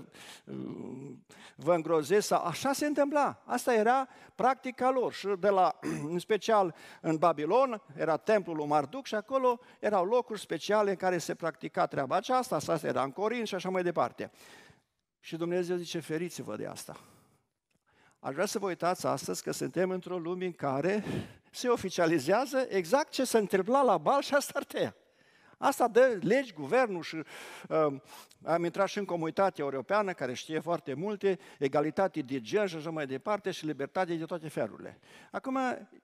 vă îngrozesc, sau așa se întâmpla. Asta era practica lor și de la, <clears throat> în special în Babilon, era templul lui Marduc și acolo erau locuri speciale în care se practica treaba aceasta, asta era în Corin și așa mai departe. Și Dumnezeu zice, feriți-vă de asta. Aș vrea să vă uitați astăzi că suntem într-o lume în care se oficializează exact ce se întâmpla la Bal și Astartea. Asta dă legi guvernul și uh, am intrat și în comunitatea europeană care știe foarte multe, egalitate de gen și așa mai departe și libertate de toate felurile. Acum,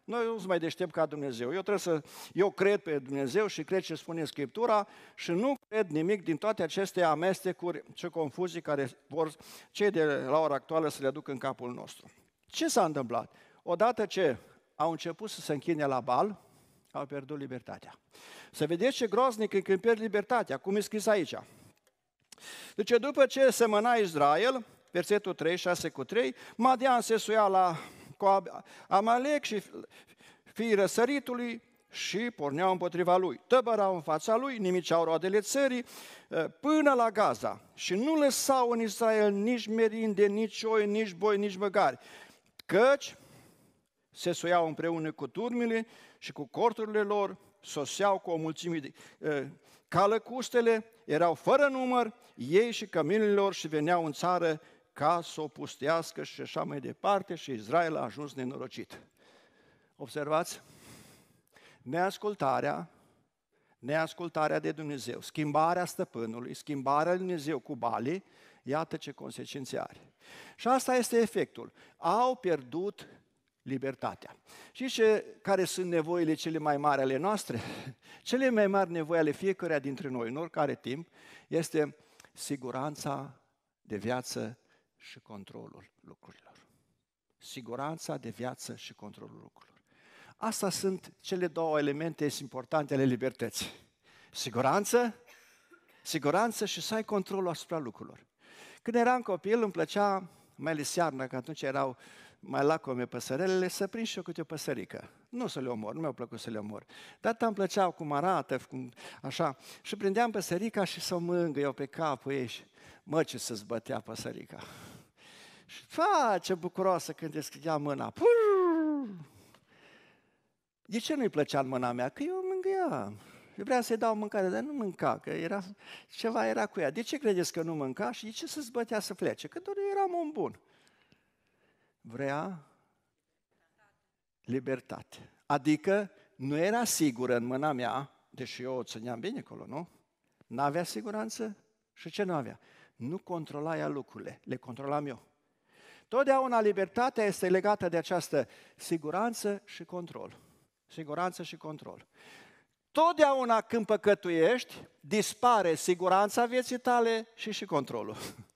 noi nu sunt mai deștept ca Dumnezeu. Eu trebuie să, eu cred pe Dumnezeu și cred ce spune Scriptura și nu cred nimic din toate aceste amestecuri și confuzii care vor cei de la ora actuală să le aducă în capul nostru. Ce s-a întâmplat? Odată ce au început să se închine la bal, au pierdut libertatea. Să vedeți ce groaznic când pierd libertatea, cum e scris aici. Deci după ce semăna Israel, versetul 3, 6 cu 3, Madian se suia la cu Amalek și fiii răsăritului și porneau împotriva lui. Tăbărau în fața lui, nimiceau roadele țării ă, până la Gaza și nu lăsau în Israel nici merinde, nici oi, nici boi, nici măgari, căci se suiau împreună cu turmile și cu corturile lor soseau cu o mulțime de ă, calăcustele, erau fără număr, ei și căminilor și veneau în țară ca să o pustească și așa mai departe și Israel a ajuns nenorocit. Observați? Neascultarea, neascultarea de Dumnezeu, schimbarea stăpânului, schimbarea lui Dumnezeu cu balii, iată ce consecințe are. Și asta este efectul. Au pierdut libertatea. Și ce, care sunt nevoile cele mai mari ale noastre? <laughs> Cele mai mari nevoi ale fiecăruia dintre noi, în oricare timp, este siguranța de viață și controlul lucrurilor. Siguranța de viață și controlul lucrurilor. Asta sunt cele două elemente importante ale libertății. Siguranță, siguranță și să ai controlul asupra lucrurilor. Când eram copil, îmi plăcea, mai ales iarna, că atunci erau uh, mai lacome păsărelele, să prind și eu câte o păsărică. Nu să le omor, nu mi-au plăcut să le omor. dar atâta îmi plăceau cum arată, cum, așa. Și prindeam păsărica și să o eu pe capul ei și mă ce să-ți bătea păsărica. Și ce bucuroasă când deschidea mâna. Purr! De ce nu-i plăcea în mâna mea? Că eu mângâiam. Eu vreau să-i dau mâncare, dar nu mânca, că era, ceva era cu ea. De ce credeți că nu mânca și de ce să-ți bătea să plece? Că doar eram un bun vrea libertate. Adică nu era sigură în mâna mea, deși eu o țineam bine acolo, nu? N-avea siguranță și ce nu avea? Nu controla ea lucrurile, le controlam eu. Totdeauna libertatea este legată de această siguranță și control. Siguranță și control. Totdeauna când păcătuiești, dispare siguranța vieții tale și și controlul. <laughs>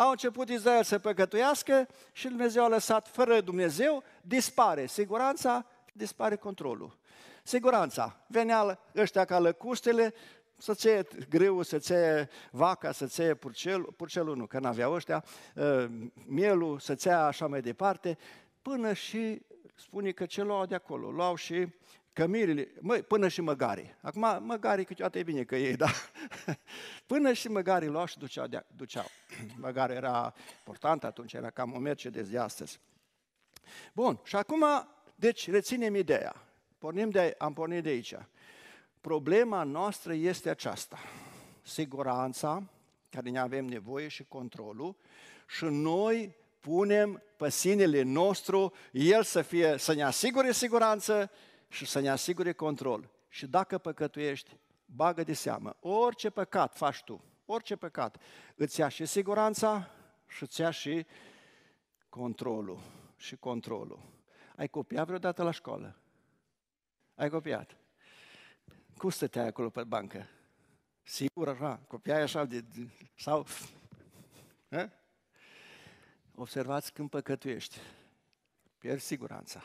Au început Israel să păcătuiască și Dumnezeu a lăsat fără Dumnezeu, dispare siguranța, dispare controlul. Siguranța. Venea ăștia ca lăcuștele, să ție greu, să ție vaca, să ție purcelul, purcelul nu, că n-aveau ăștia, ă, mielul, să ție așa mai departe, până și spune că ce luau de acolo? Luau și cămirile, măi, până și măgarii. Acum, măgarii câteodată e bine că ei, da? <laughs> până și măgarii luau și duceau. duceau. <clears throat> Măgarul era important atunci, era cam o Mercedes de astăzi. Bun, și acum, deci reținem ideea. Pornim de, am pornit de aici. Problema noastră este aceasta. Siguranța, care ne avem nevoie și controlul, și noi punem pe sinele nostru, El să, fie, să ne asigure siguranță și să ne asigure control. Și dacă păcătuiești, bagă de seamă. Orice păcat faci tu, orice păcat, îți ia și siguranța și îți ia și controlul. Și controlul. Ai copiat vreodată la școală? Ai copiat? Cum stăteai acolo pe bancă? Sigur, așa, copiai așa de, de sau... Hă? Observați când păcătuiești. Pierzi siguranța.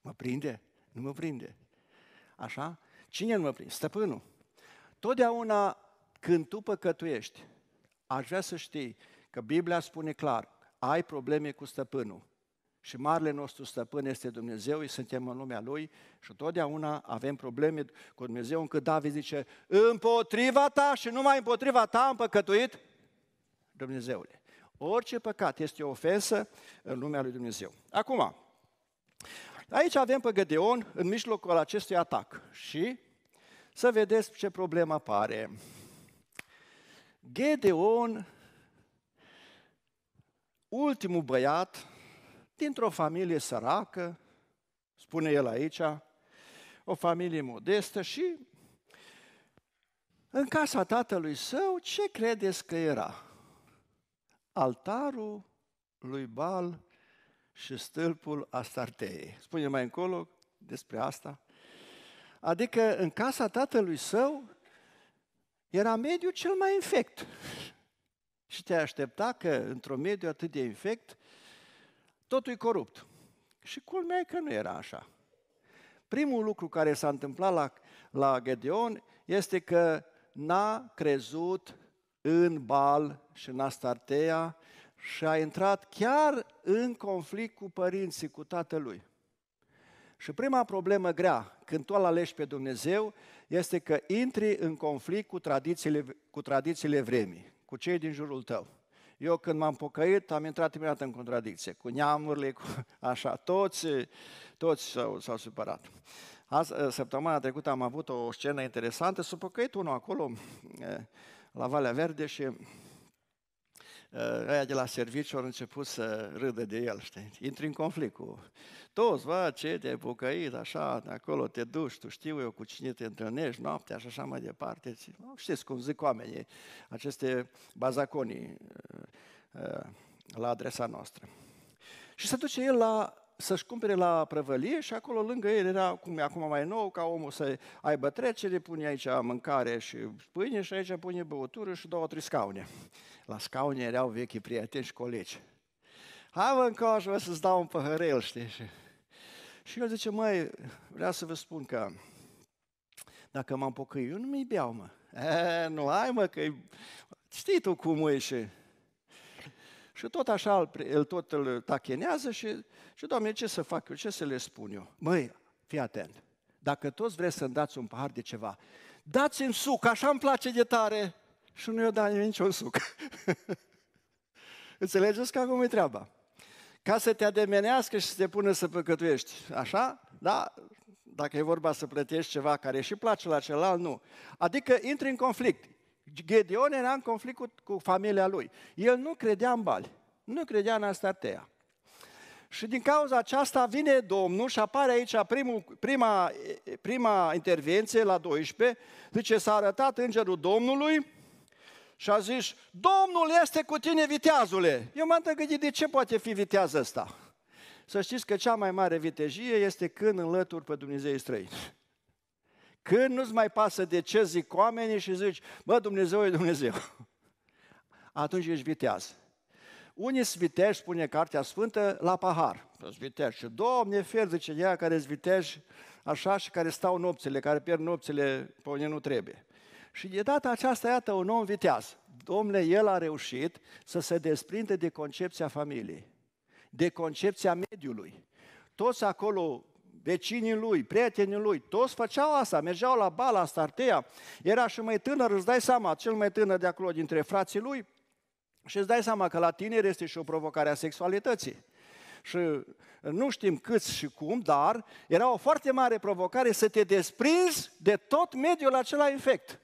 Mă prinde? Nu mă prinde. Așa? Cine nu mă prinde? Stăpânul. Totdeauna când tu păcătuiești, aș vrea să știi că Biblia spune clar, ai probleme cu stăpânul. Și marele nostru stăpân este Dumnezeu, și suntem în lumea Lui și totdeauna avem probleme cu Dumnezeu, încât David zice, împotriva ta și numai împotriva ta am păcătuit, Dumnezeule. Orice păcat este o ofensă în lumea lui Dumnezeu. Acum, Aici avem pe Gedeon în mijlocul acestui atac și să vedeți ce problemă apare. Gedeon, ultimul băiat dintr-o familie săracă, spune el aici, o familie modestă și în casa tatălui său, ce credeți că era? Altarul lui Bal și stâlpul Astarteei. Spune mai încolo despre asta. Adică în casa tatălui său era mediul cel mai infect. <laughs> Și te aștepta că într-un mediu atât de infect, totul e corupt. Și culmea e că nu era așa. Primul lucru care s-a întâmplat la, la Gedeon este că n-a crezut în Bal și în Astartea și a intrat chiar în conflict cu părinții, cu tatălui. Și prima problemă grea, când tu alegi pe Dumnezeu, este că intri în conflict cu tradițiile, cu tradițiile vremii, cu cei din jurul tău. Eu când m-am pocăit, am intrat imediat în contradicție, cu neamurile, cu <laughs> așa, toți, toți s-au, s-au supărat. Azi, ă, săptămâna trecută am avut o scenă interesantă, s-a pocăit unul acolo, ă, la Valea Verde și Eh, aia de la serviciu au început să râdă de el, știi? Intri în conflict cu toți, va, ce te-ai bucăit, așa, de acolo te duci, tu știu eu cu cine te întâlnești noaptea și așa mai departe. Știți cum zic oamenii, aceste bazaconii eh, eh, la adresa noastră. Și se duce el la să-și cumpere la prăvălie și acolo lângă el era, cum e acum mai nou, ca omul să aibă trecere, pune aici mâncare și pâine și aici pune băutură și două, trei scaune. La scaune erau vechi prieteni și colegi. Hai vă încoaș, vă să-ți dau un păhărel, știi? Și el zice, măi, vreau să vă spun că dacă m-am pocăit, eu nu mi-i beau, mă. E, nu ai, mă, că știi tu cum e și... Și tot așa el îl tot îl tachenează și și, Doamne, ce să fac eu? Ce să le spun eu? Măi, fii atent. Dacă toți vreți să-mi dați un pahar de ceva, dați-mi suc, așa îmi place de tare. Și nu i-o da niciun suc. <laughs> Înțelegeți că acum e treaba. Ca să te ademenească și să te pună să păcătuiești. Așa? Da? Dacă e vorba să plătești ceva care și place la celălalt, nu. Adică intri în conflict. Gedeon era în conflict cu, cu familia lui. El nu credea în bali, nu credea în Astartea. Și din cauza aceasta vine Domnul și apare aici primul, prima, prima intervenție la 12, zice, s-a arătat îngerul Domnului și a zis, Domnul este cu tine viteazule. Eu m-am gândit, de ce poate fi viteazul ăsta? Să știți că cea mai mare vitejie este când înlături pe Dumnezeu străin. Când nu-ți mai pasă de ce zic oamenii și zici, bă, Dumnezeu e <laughs> Dumnezeu. Atunci ești viteaz. Unii sviteși, spune Cartea Sfântă, la pahar, Sviteși. Și Doamne fer, zice ea, care sviteși așa și care stau nopțile, care pierd nopțile pe unde nu trebuie. Și de data aceasta, iată, un om viteaz. Domne, el a reușit să se desprinde de concepția familiei, de concepția mediului. Toți acolo vecinii lui, prietenii lui, toți făceau asta, mergeau la bala, la startea. Era și mai tânăr, îți dai seama, cel mai tânăr de acolo dintre frații lui, și îți dai seama că la tineri este și o provocare a sexualității. Și uh, nu știm câți și cum, dar era o foarte mare provocare să te desprinzi de tot mediul acela infect.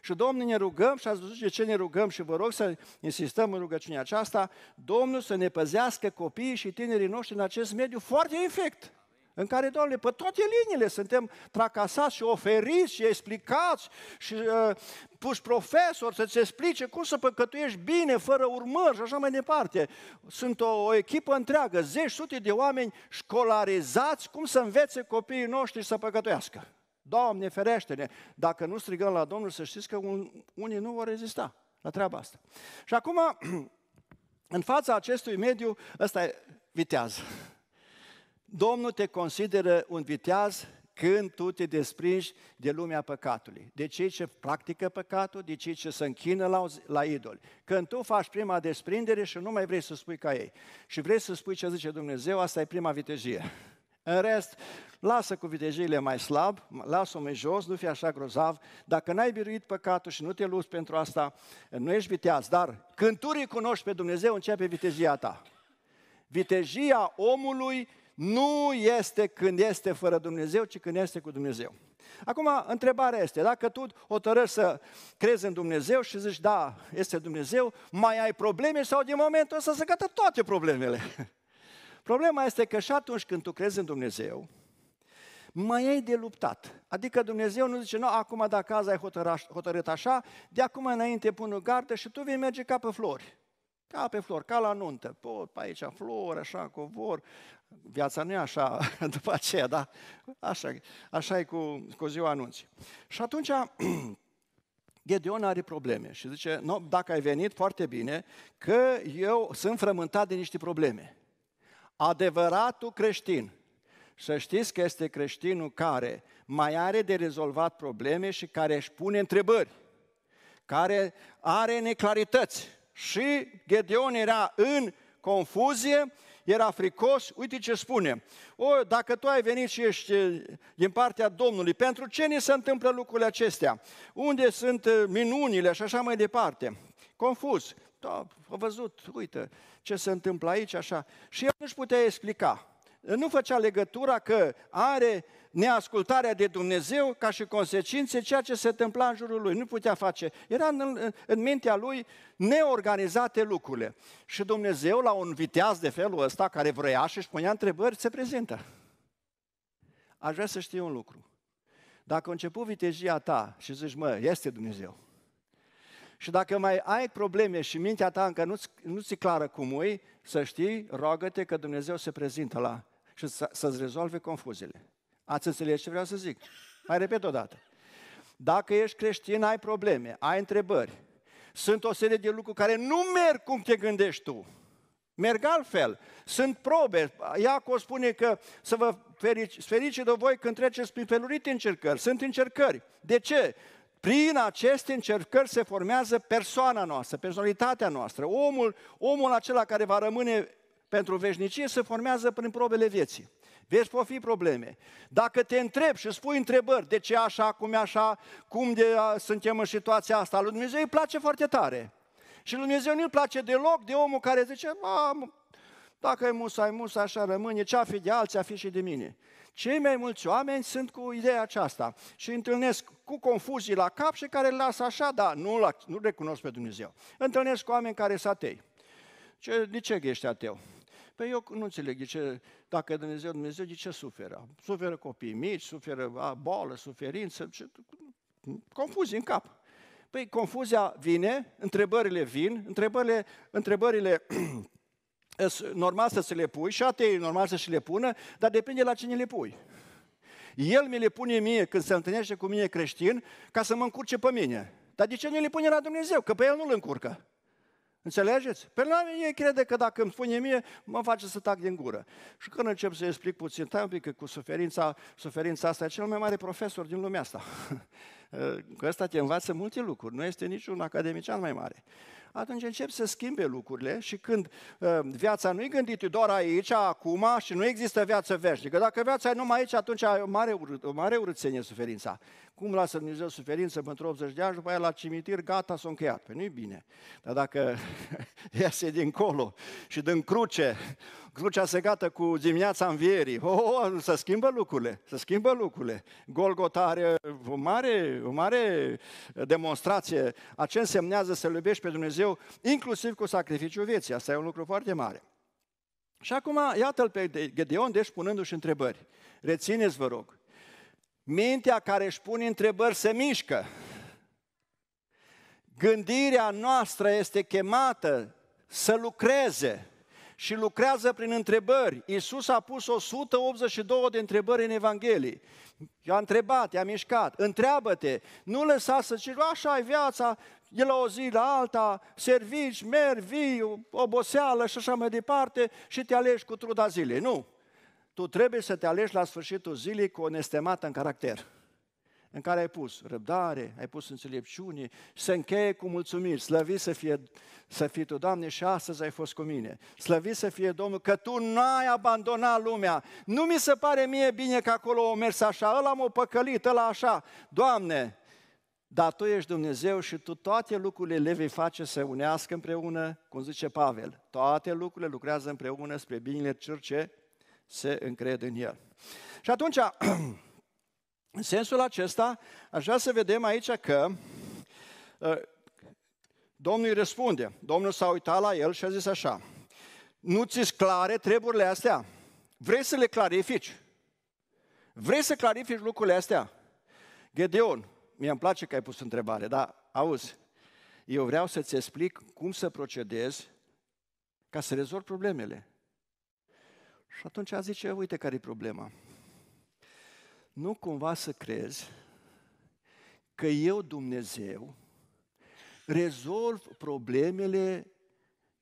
Și Domnul ne rugăm și ați văzut de ce ne rugăm și vă rog să insistăm în rugăciunea aceasta, Domnul să ne păzească copiii și tinerii noștri în acest mediu foarte infect în care, Doamne, pe toate liniile suntem tracasați și oferiți și explicați și uh, puși profesori să-ți explice cum să păcătuiești bine, fără urmări și așa mai departe. Sunt o, o echipă întreagă, zeci, sute de oameni școlarizați cum să învețe copiii noștri să păcătuiască. Doamne, ferește-ne! Dacă nu strigăm la Domnul, să știți că un, unii nu vor rezista la treaba asta. Și acum, <clears throat> în fața acestui mediu, ăsta e vitează. Domnul te consideră un viteaz când tu te desprinși de lumea păcatului, de cei ce practică păcatul, de cei ce se închină la, la idol. Când tu faci prima desprindere și nu mai vrei să spui ca ei și vrei să spui ce zice Dumnezeu, asta e prima vitejie. În rest, lasă cu vitejiile mai slab, lasă-o mai jos, nu fi așa grozav. Dacă n-ai biruit păcatul și nu te luți pentru asta, nu ești viteaz. Dar când tu recunoști pe Dumnezeu, începe vitejia ta. Vitejia omului nu este când este fără Dumnezeu, ci când este cu Dumnezeu. Acum, întrebarea este, dacă tu hotărăști să crezi în Dumnezeu și zici, da, este Dumnezeu, mai ai probleme sau din momentul ăsta să gata toate problemele? <laughs> Problema este că și atunci când tu crezi în Dumnezeu, mai ai de luptat. Adică Dumnezeu nu zice, nu, acum dacă azi ai hotărât așa, de acum înainte pun o gardă și tu vei merge ca pe flori. Ca pe flori, ca la nuntă. Pot, pe aici flori, așa, covor. Viața nu e așa <laughs> după aceea, da? Așa, așa e cu, cu ziua anunții. Și atunci <clears throat> Gedeon are probleme și zice, no, dacă ai venit, foarte bine, că eu sunt frământat de niște probleme. Adevăratul creștin, să știți că este creștinul care mai are de rezolvat probleme și care își pune întrebări, care are neclarități, și Gedeon era în confuzie, era fricos, uite ce spune. O, dacă tu ai venit și ești din partea Domnului, pentru ce ne se întâmplă lucrurile acestea? Unde sunt minunile și așa mai departe? Confuz. Da, a văzut, uite ce se întâmplă aici, așa. Și el nu-și putea explica. Nu făcea legătura că are uh, neascultarea de Dumnezeu ca și consecințe ceea ce se întâmpla în jurul lui. Nu putea face. Era în, în mintea lui neorganizate lucrurile. Și Dumnezeu, la un viteaz de felul ăsta, care vrea și își punea întrebări, se prezintă. Aș vrea să știu un lucru. Dacă a început vitejia ta și zici, mă, este Dumnezeu, și dacă mai ai probleme și mintea ta încă nu-ți, nu-ți clară cum e, să știi, roagă-te că Dumnezeu se prezintă la și să, să-ți rezolve confuziile. Ați înțeles ce vreau să zic? Mai repet o dată. Dacă ești creștin, ai probleme, ai întrebări. Sunt o serie de lucruri care nu merg cum te gândești tu. Merg altfel. Sunt probe. Iacov spune că să vă ferici, ferici de voi când treceți prin felurite încercări. Sunt încercări. De ce? Prin aceste încercări se formează persoana noastră, personalitatea noastră. Omul, omul acela care va rămâne pentru veșnicie se formează prin probele vieții. Vezi, deci vor fi probleme. Dacă te întrebi și spui întrebări, de ce așa, cum e așa, cum de, a, suntem în situația asta, lui Dumnezeu îi place foarte tare. Și lui Dumnezeu nu-i place deloc de omul care zice, dacă e musa, e musa, așa rămâne, ce-a fi de alții, a fi și de mine. Cei mai mulți oameni sunt cu ideea aceasta și întâlnesc cu confuzii la cap și care îl lasă așa, dar nu, nu recunosc pe Dumnezeu. Întâlnesc cu oameni care sunt atei. Ce, de ce ești ateu? Păi eu nu înțeleg de ce, dacă Dumnezeu, Dumnezeu, de ce suferă? Suferă copii mici, suferă a, boală, suferință, ce, confuzi în cap. Păi confuzia vine, întrebările vin, întrebările, întrebările <clears throat> normal să se le pui și atei normal să și le pună, dar depinde la cine le pui. El mi le pune mie când se întâlnește cu mine creștin ca să mă încurce pe mine. Dar de ce nu le pune la Dumnezeu? Că pe el nu îl încurcă. Înțelegeți? Pe noi ei crede că dacă îmi spune mie, mă face să tac din gură. Și când încep să explic puțin, tai un pic, că cu suferința, suferința asta e cel mai mare profesor din lumea asta. <laughs> că ăsta te învață multe lucruri, nu este niciun academician mai mare. Atunci încep să schimbe lucrurile și când ă, viața nu e gândită doar aici, acum și nu există viață veșnică. Dacă viața e numai aici, atunci ai o mare, o mare urâțenie suferința. Cum lasă Dumnezeu suferință pentru 80 de ani, după aia la cimitir, gata, s-a încheiat. Păi nu-i bine. Dar dacă <laughs> iese dincolo și din cruce, crucea segată cu dimineața învierii. Oh, oh, să schimbă lucrurile, să schimbă lucrurile. Golgota are o mare, o mare demonstrație a ce însemnează să-L iubești pe Dumnezeu, inclusiv cu sacrificiul vieții. Asta e un lucru foarte mare. Și acum, iată-l pe Gedeon, deci punându-și întrebări. Rețineți, vă rog, mintea care își pune întrebări se mișcă. Gândirea noastră este chemată să lucreze și lucrează prin întrebări. Iisus a pus 182 de întrebări în Evanghelie. I-a întrebat, i-a mișcat, întreabă-te, nu lăsa să zici, așa e viața, de la o zi la alta, servici, mergi, vii, oboseală și așa mai departe și te alegi cu truda zilei. Nu, tu trebuie să te alegi la sfârșitul zilei cu o nestemată în caracter în care ai pus răbdare, ai pus înțelepciune, se încheie cu mulțumiri, slăvit să fie, să fie Tu, Doamne, și astăzi ai fost cu mine. Slăvit să fie Domnul, că Tu n-ai abandonat lumea. Nu mi se pare mie bine că acolo o mers așa, ăla m-a păcălit, ăla așa. Doamne, dar Tu ești Dumnezeu și Tu toate lucrurile le vei face să unească împreună, cum zice Pavel. Toate lucrurile lucrează împreună spre binele celor ce se încred în El. Și atunci, <clears throat> În sensul acesta, aș vrea să vedem aici că ă, Domnul îi răspunde. Domnul s-a uitat la el și a zis așa. Nu ți clare treburile astea? Vrei să le clarifici? Vrei să clarifici lucrurile astea? Gedeon, mi îmi place că ai pus întrebare, dar auzi, eu vreau să-ți explic cum să procedezi ca să rezolvi problemele. Și atunci zice, uite care e problema nu cumva să crezi că eu, Dumnezeu, rezolv problemele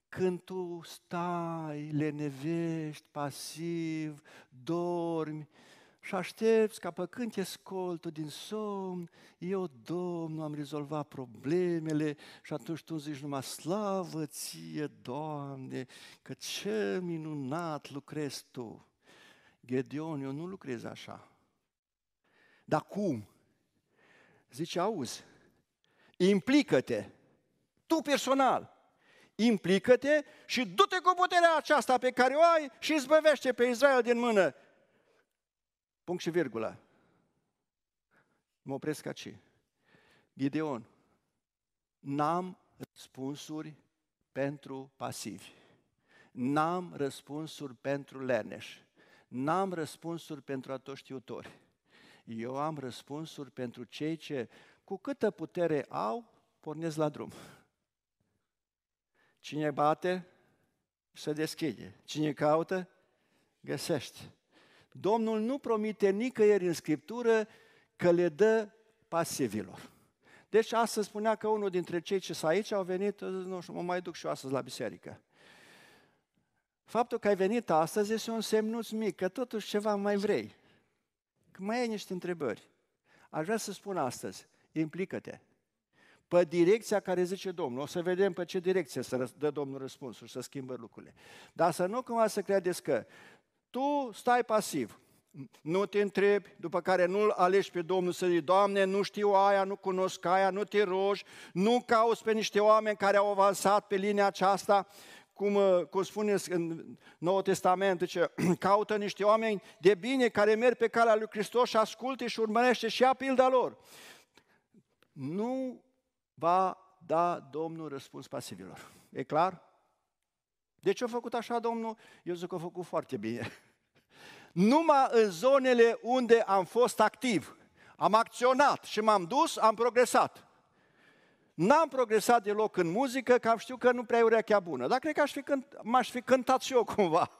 când tu stai, lenevești, pasiv, dormi și aștepți ca păcând te scoltul din somn, eu, Domnul, am rezolvat problemele și atunci tu zici numai slavă ție, Doamne, că ce minunat lucrezi Tu. Gedeon, eu nu lucrez așa. Dar cum? Zice, auzi, implică-te, tu personal, implică-te și du-te cu puterea aceasta pe care o ai și izbăvește pe Israel din mână. Punct și virgulă. Mă opresc aici. Gideon, n-am răspunsuri pentru pasivi. N-am răspunsuri pentru leneși. N-am răspunsuri pentru atoștiutori eu am răspunsuri pentru cei ce, cu câtă putere au, pornesc la drum. Cine bate, se deschide. Cine caută, găsește. Domnul nu promite nicăieri în Scriptură că le dă pasivilor. Deci astăzi spunea că unul dintre cei ce s aici au venit, nu știu, mă mai duc și eu astăzi la biserică. Faptul că ai venit astăzi este un semnuț mic, că totuși ceva mai vrei mai ai niște întrebări. Aș vrea să spun astăzi, implică-te pe direcția care zice Domnul. O să vedem pe ce direcție să dă Domnul răspunsul, să schimbă lucrurile. Dar să nu cumva să credeți că tu stai pasiv, nu te întrebi, după care nu-L alegi pe Domnul să zici, Doamne, nu știu aia, nu cunosc aia, nu te rogi, nu cauți pe niște oameni care au avansat pe linia aceasta cum, uh, cum spune în Noul Testament, zice, <clears throat> caută niște oameni de bine care merg pe calea lui Hristos și ascultă și urmărește și ia pilda lor. Nu va da Domnul răspuns pasivilor. E clar? De ce a făcut așa Domnul? Eu zic că a făcut foarte bine. <laughs> Numai în zonele unde am fost activ, am acționat și m-am dus, am progresat. N-am progresat deloc în muzică, că am știut că nu prea e urechea bună. Dar cred că aș fi cânt, m-aș fi cântat și eu cumva.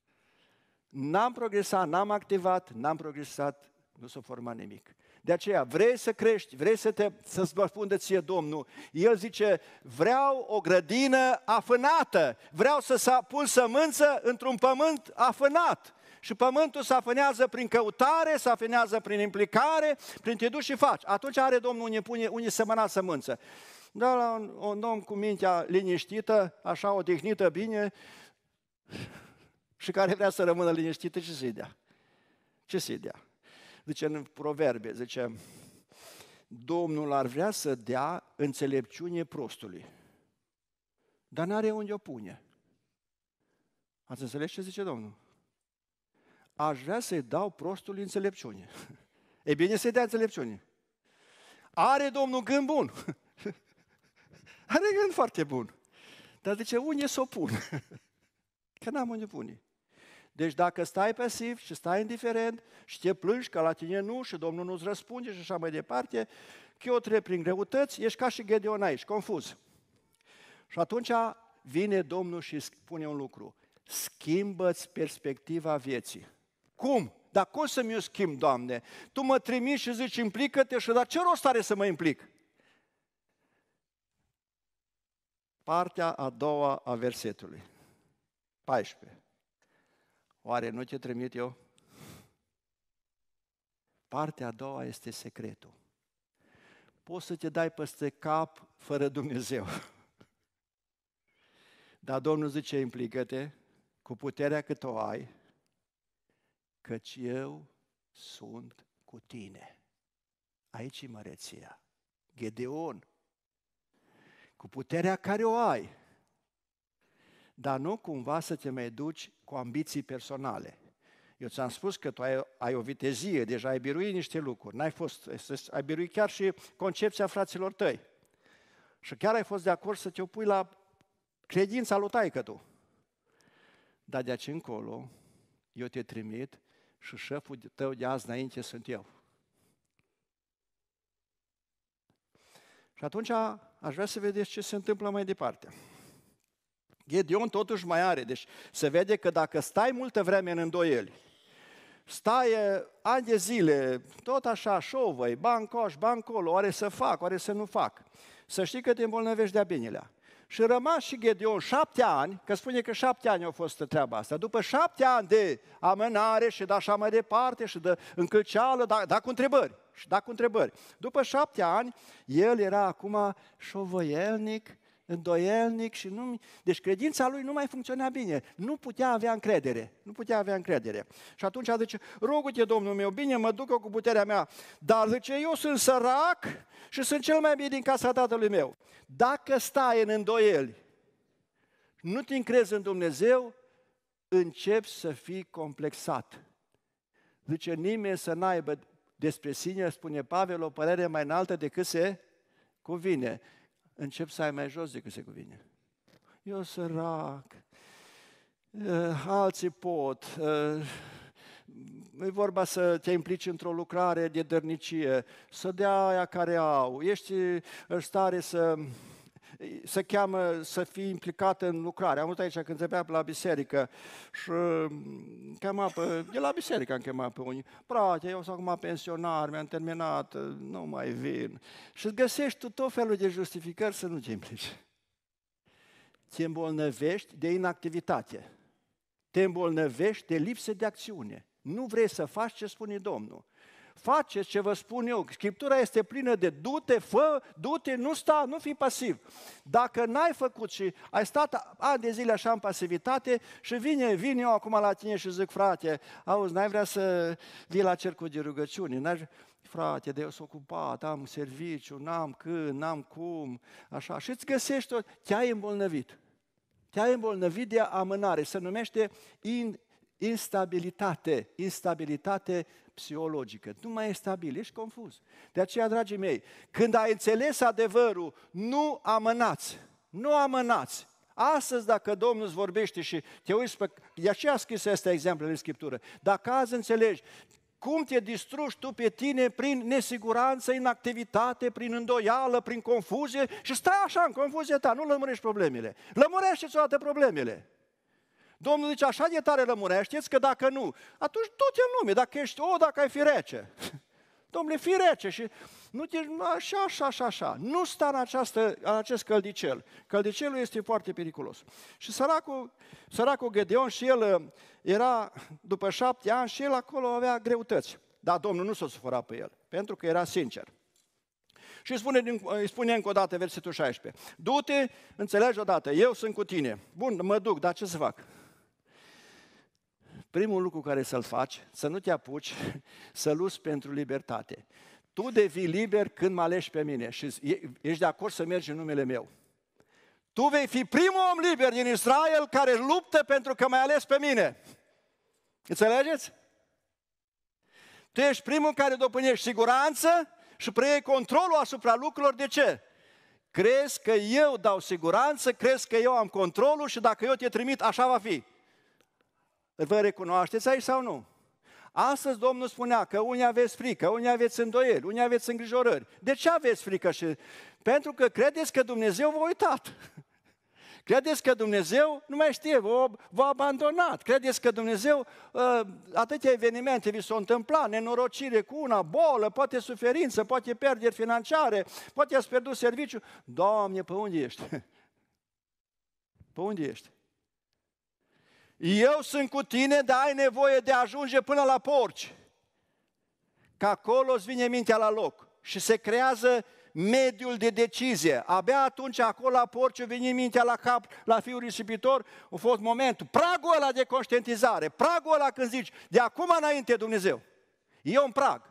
<laughs> N-am progresat, n-am activat, n-am progresat, nu s-a format nimic. De aceea, vrei să crești, vrei să te, să-ți răspundă ție Domnul. El zice, vreau o grădină afânată, vreau să pun sămânță într-un pământ afânat și pământul se afânează prin căutare, se afânează prin implicare, prin te duci și faci. Atunci are Domnul unii, pune, unii semăna sămânță. Dar la un, un om cu mintea liniștită, așa o tehnită bine, și care vrea să rămână liniștită, ce să-i dea? Ce să-i dea? Zice în proverbe, zice, Domnul ar vrea să dea înțelepciune prostului, dar n-are unde o pune. Ați înțeles ce zice Domnul? aș vrea să-i dau prostului înțelepciune. <laughs> E bine să-i dea înțelepciune. Are Domnul gând bun. <laughs> Are gând foarte bun. Dar ce unde să o pun? <laughs> Că n-am unde pune. Deci dacă stai pasiv și stai indiferent și te plângi că la tine nu și Domnul nu-ți răspunde și așa mai departe, trec prin greutăți, ești ca și Gedeon aici, confuz. Și atunci vine Domnul și spune un lucru. Schimbă-ți perspectiva vieții. Cum? Dar cum să-mi eu schimb, Doamne? Tu mă trimiți și zici, implică-te și dar ce rost are să mă implic? Partea a doua a versetului. 14. Oare nu te trimit eu? Partea a doua este secretul. Poți să te dai peste cap fără Dumnezeu. Dar Domnul zice, implică-te cu puterea cât o ai, căci eu sunt cu tine. Aici e măreția. Gedeon, cu puterea care o ai, dar nu cumva să te mai duci cu ambiții personale. Eu ți-am spus că tu ai, ai o vitezie, deja ai biruit niște lucruri, n-ai fost, ai biruit chiar și concepția fraților tăi. Și chiar ai fost de acord să te opui la credința lui taică tu. Dar de aici încolo, eu te trimit și șeful tău de azi înainte sunt eu. Și atunci aș vrea să vedeți ce se întâmplă mai departe. Gedeon totuși mai are, deci se vede că dacă stai multă vreme în îndoieli, stai eh, ani de zile, tot așa, șovăi, bancoș, bancolo, oare să fac, oare să nu fac, să știi că te îmbolnăvești de-a binelea. Și rămas și Gedeon șapte ani, că spune că șapte ani au fost treaba asta, după șapte ani de amânare și de așa mai departe și de încălceală, da, da cu întrebări, și da cu întrebări. După șapte ani, el era acum șovăielnic îndoielnic și nu... Deci credința lui nu mai funcționa bine, nu putea avea încredere, nu putea avea încredere. Și atunci zice, rogu-te, Domnul meu, bine, mă duc cu puterea mea, dar zice, eu sunt sărac și sunt cel mai bine din casa tatălui meu. Dacă stai în îndoieli, nu te încrezi în Dumnezeu, începi să fii complexat. Zice, nimeni să n-aibă despre sine, spune Pavel, o părere mai înaltă decât se cuvine încep să ai mai jos decât se cuvine. Eu sărac, eh, alții pot, nu eh, e vorba să te implici într-o lucrare de dărnicie, să dea aia care au, ești în stare să se cheamă să fii implicat în lucrare. Am văzut aici când se zăbeam la biserică și mm, chema pe, de la biserică am chemat pe unii. Frate, eu sunt acum pensionar, mi-am terminat, nu mai vin. Și îți găsești tu tot felul de justificări să nu te implici. Te îmbolnăvești de inactivitate. Te îmbolnăvești de lipsă de acțiune. Nu vrei să faci ce spune Domnul faceți ce vă spun eu. Scriptura este plină de du-te, fă, du-te, nu sta, nu fi pasiv. Dacă n-ai făcut și ai stat ani de zile așa în pasivitate și vine, vin eu acum la tine și zic, frate, auzi, n-ai vrea să vii la cercul de rugăciune, n-ai frate, de eu sunt ocupat, am serviciu, n-am când, n-am cum, așa. Și îți găsești, te-ai îmbolnăvit. Te-ai îmbolnăvit de amânare. Se numește in, instabilitate, instabilitate psihologică. Nu mai e stabil, ești confuz. De aceea, dragii mei, când ai înțeles adevărul, nu amânați, nu amânați. Astăzi, dacă Domnul îți vorbește și te uiți pe... De aceea a scris este exemplele în Scriptură. Dacă azi înțelegi cum te distrugi tu pe tine prin nesiguranță, inactivitate, prin îndoială, prin confuzie și stai așa în confuzie ta, nu lămurești problemele. Lămurește-ți toate problemele. Domnul zice, așa de tare știți că dacă nu, atunci du-te în lume, dacă ești, o, dacă ai fi rece. <laughs> Domnule, fi rece și nu te, așa, așa, așa, așa. Nu sta în, această, în acest căldicel. Căldicelul este foarte periculos. Și săracul, săracul Gedeon și el uh, era după șapte ani și el acolo avea greutăți. Dar Domnul nu s-a sufărat pe el, pentru că era sincer. Și îi spune, îi spune încă o dată versetul 16. Du-te, înțelegi odată, eu sunt cu tine. Bun, mă duc, dar ce să fac? Primul lucru care să-l faci, să nu te apuci <laughs> să luți pentru libertate. Tu devii liber când mă alegi pe mine și ești de acord să mergi în numele meu. Tu vei fi primul om liber din Israel care luptă pentru că m-ai ales pe mine. Înțelegeți? Tu ești primul care dopânești siguranță și preiei controlul asupra lucrurilor. De ce? Crezi că eu dau siguranță, crezi că eu am controlul și dacă eu te trimit, așa va fi. Vă recunoașteți aici sau nu? Astăzi Domnul spunea că unii aveți frică, unii aveți îndoieli, unii aveți îngrijorări. De ce aveți frică? Și... Pentru că credeți că Dumnezeu v-a uitat. <laughs> Credeți că Dumnezeu nu mai știe, v-a, v-a abandonat. Credeți că Dumnezeu, uh, atâtea evenimente vi s-au întâmplat, nenorocire cu una, bolă, poate suferință, poate pierderi financiare, poate ați pierdut serviciu. Doamne, pe unde ești? <laughs> Pe unde ești? eu sunt cu tine, dar ai nevoie de a ajunge până la porci. Că acolo îți vine mintea la loc și se creează mediul de decizie. Abia atunci, acolo la porci, vine mintea la cap, la fiul risipitor, a fost momentul. Pragul ăla de conștientizare, pragul ăla când zici, de acum înainte Dumnezeu, e un prag.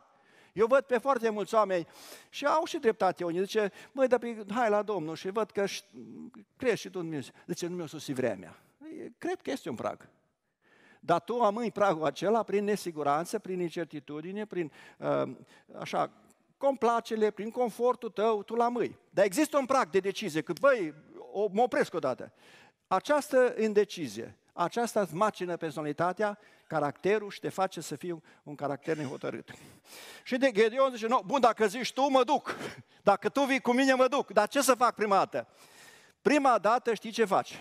Eu văd pe foarte mulți oameni și au și dreptate unii. Zice, măi, dar hai la Domnul și văd că crești și tu în Zice, nu mi-a sosit vremea. Cred că este un prag. Dar tu amâi pragul acela prin nesiguranță, prin incertitudine, prin uh, așa, complacele, prin confortul tău, tu la mâi. Dar există un prag de decizie, că băi, o, mă opresc odată. Această indecizie, aceasta îți macină personalitatea, caracterul și te face să fii un caracter nehotărât. Și de Gedeon zice, no, bun, dacă zici tu, mă duc. Dacă tu vii cu mine, mă duc. Dar ce să fac prima dată? Prima dată știi ce faci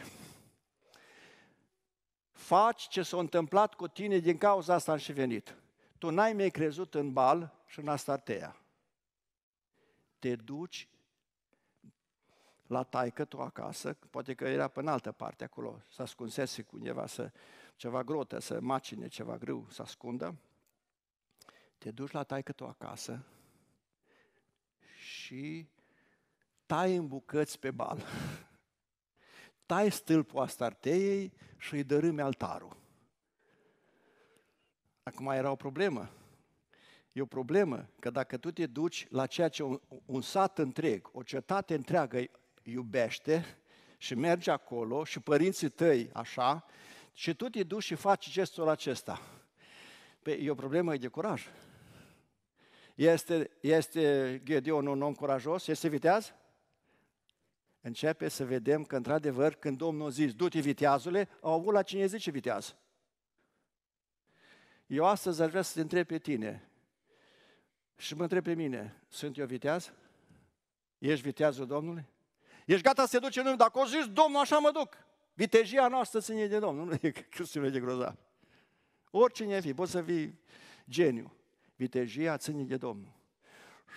faci ce s-a întâmplat cu tine, din cauza asta am și venit. Tu n-ai mai crezut în Bal și în Astartea. Te duci la taică tu acasă, poate că era pe în altă parte acolo, să ascunsese cu undeva, să, ceva grotă, să macine ceva greu, să ascundă. Te duci la taică tu acasă și tai în bucăți pe bal. <laughs> tai stâlpul Astarteiei și îi dărâmi altarul. Acum era o problemă. E o problemă că dacă tu te duci la ceea ce un, un sat întreg, o cetate întreagă iubește și mergi acolo și părinții tăi așa, și tu te duci și faci gestul acesta. Păi e o problemă de curaj. Este, este Gedeon un om curajos? Este viteaz? începe să vedem că, într-adevăr, când Domnul a zis, du-te viteazule, au avut la cine zice viteaz. Eu astăzi ar vrea să te întreb pe tine și mă întreb pe mine, sunt eu viteaz? Ești viteazul Domnului? Ești gata să te duci în lume? Dacă o zis, Domnul, așa mă duc. Vitejia noastră ține de Domnul, nu e chestiune <laughs> de grozav. Oricine ai fi, poți să fii geniu. Vitejia ține de Domnul.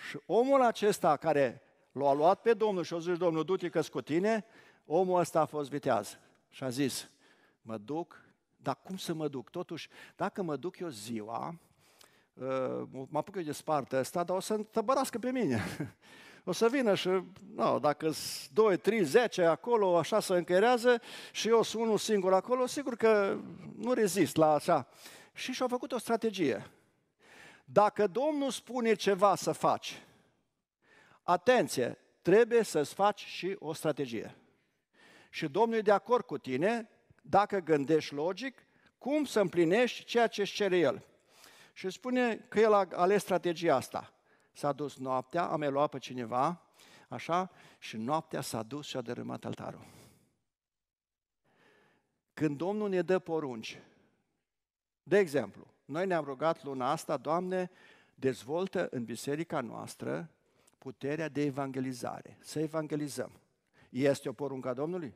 Și omul acesta care L-a luat pe Domnul și a zis, Domnul, du-te că cu tine, omul ăsta a fost viteaz. Și a zis, mă duc, dar cum să mă duc? Totuși, dacă mă duc eu ziua, uh, mă apuc eu de spartă asta, dar o să întăbărască pe mine. <laughs> O să vină și, no, dacă sunt 2, 3, 10 acolo, așa se încărează și eu sunt unul singur acolo, sigur că nu rezist la așa. Și și-au făcut o strategie. Dacă Domnul spune ceva să faci, Atenție, trebuie să-ți faci și o strategie. Și Domnul e de acord cu tine, dacă gândești logic, cum să împlinești ceea ce îți cere El. Și spune că El a ales strategia asta. S-a dus noaptea, am luat pe cineva, așa, și noaptea s-a dus și a dărâmat altarul. Când Domnul ne dă porunci, de exemplu, noi ne-am rugat luna asta, Doamne, dezvoltă în biserica noastră puterea de evangelizare, să evangelizăm. Este o poruncă a Domnului?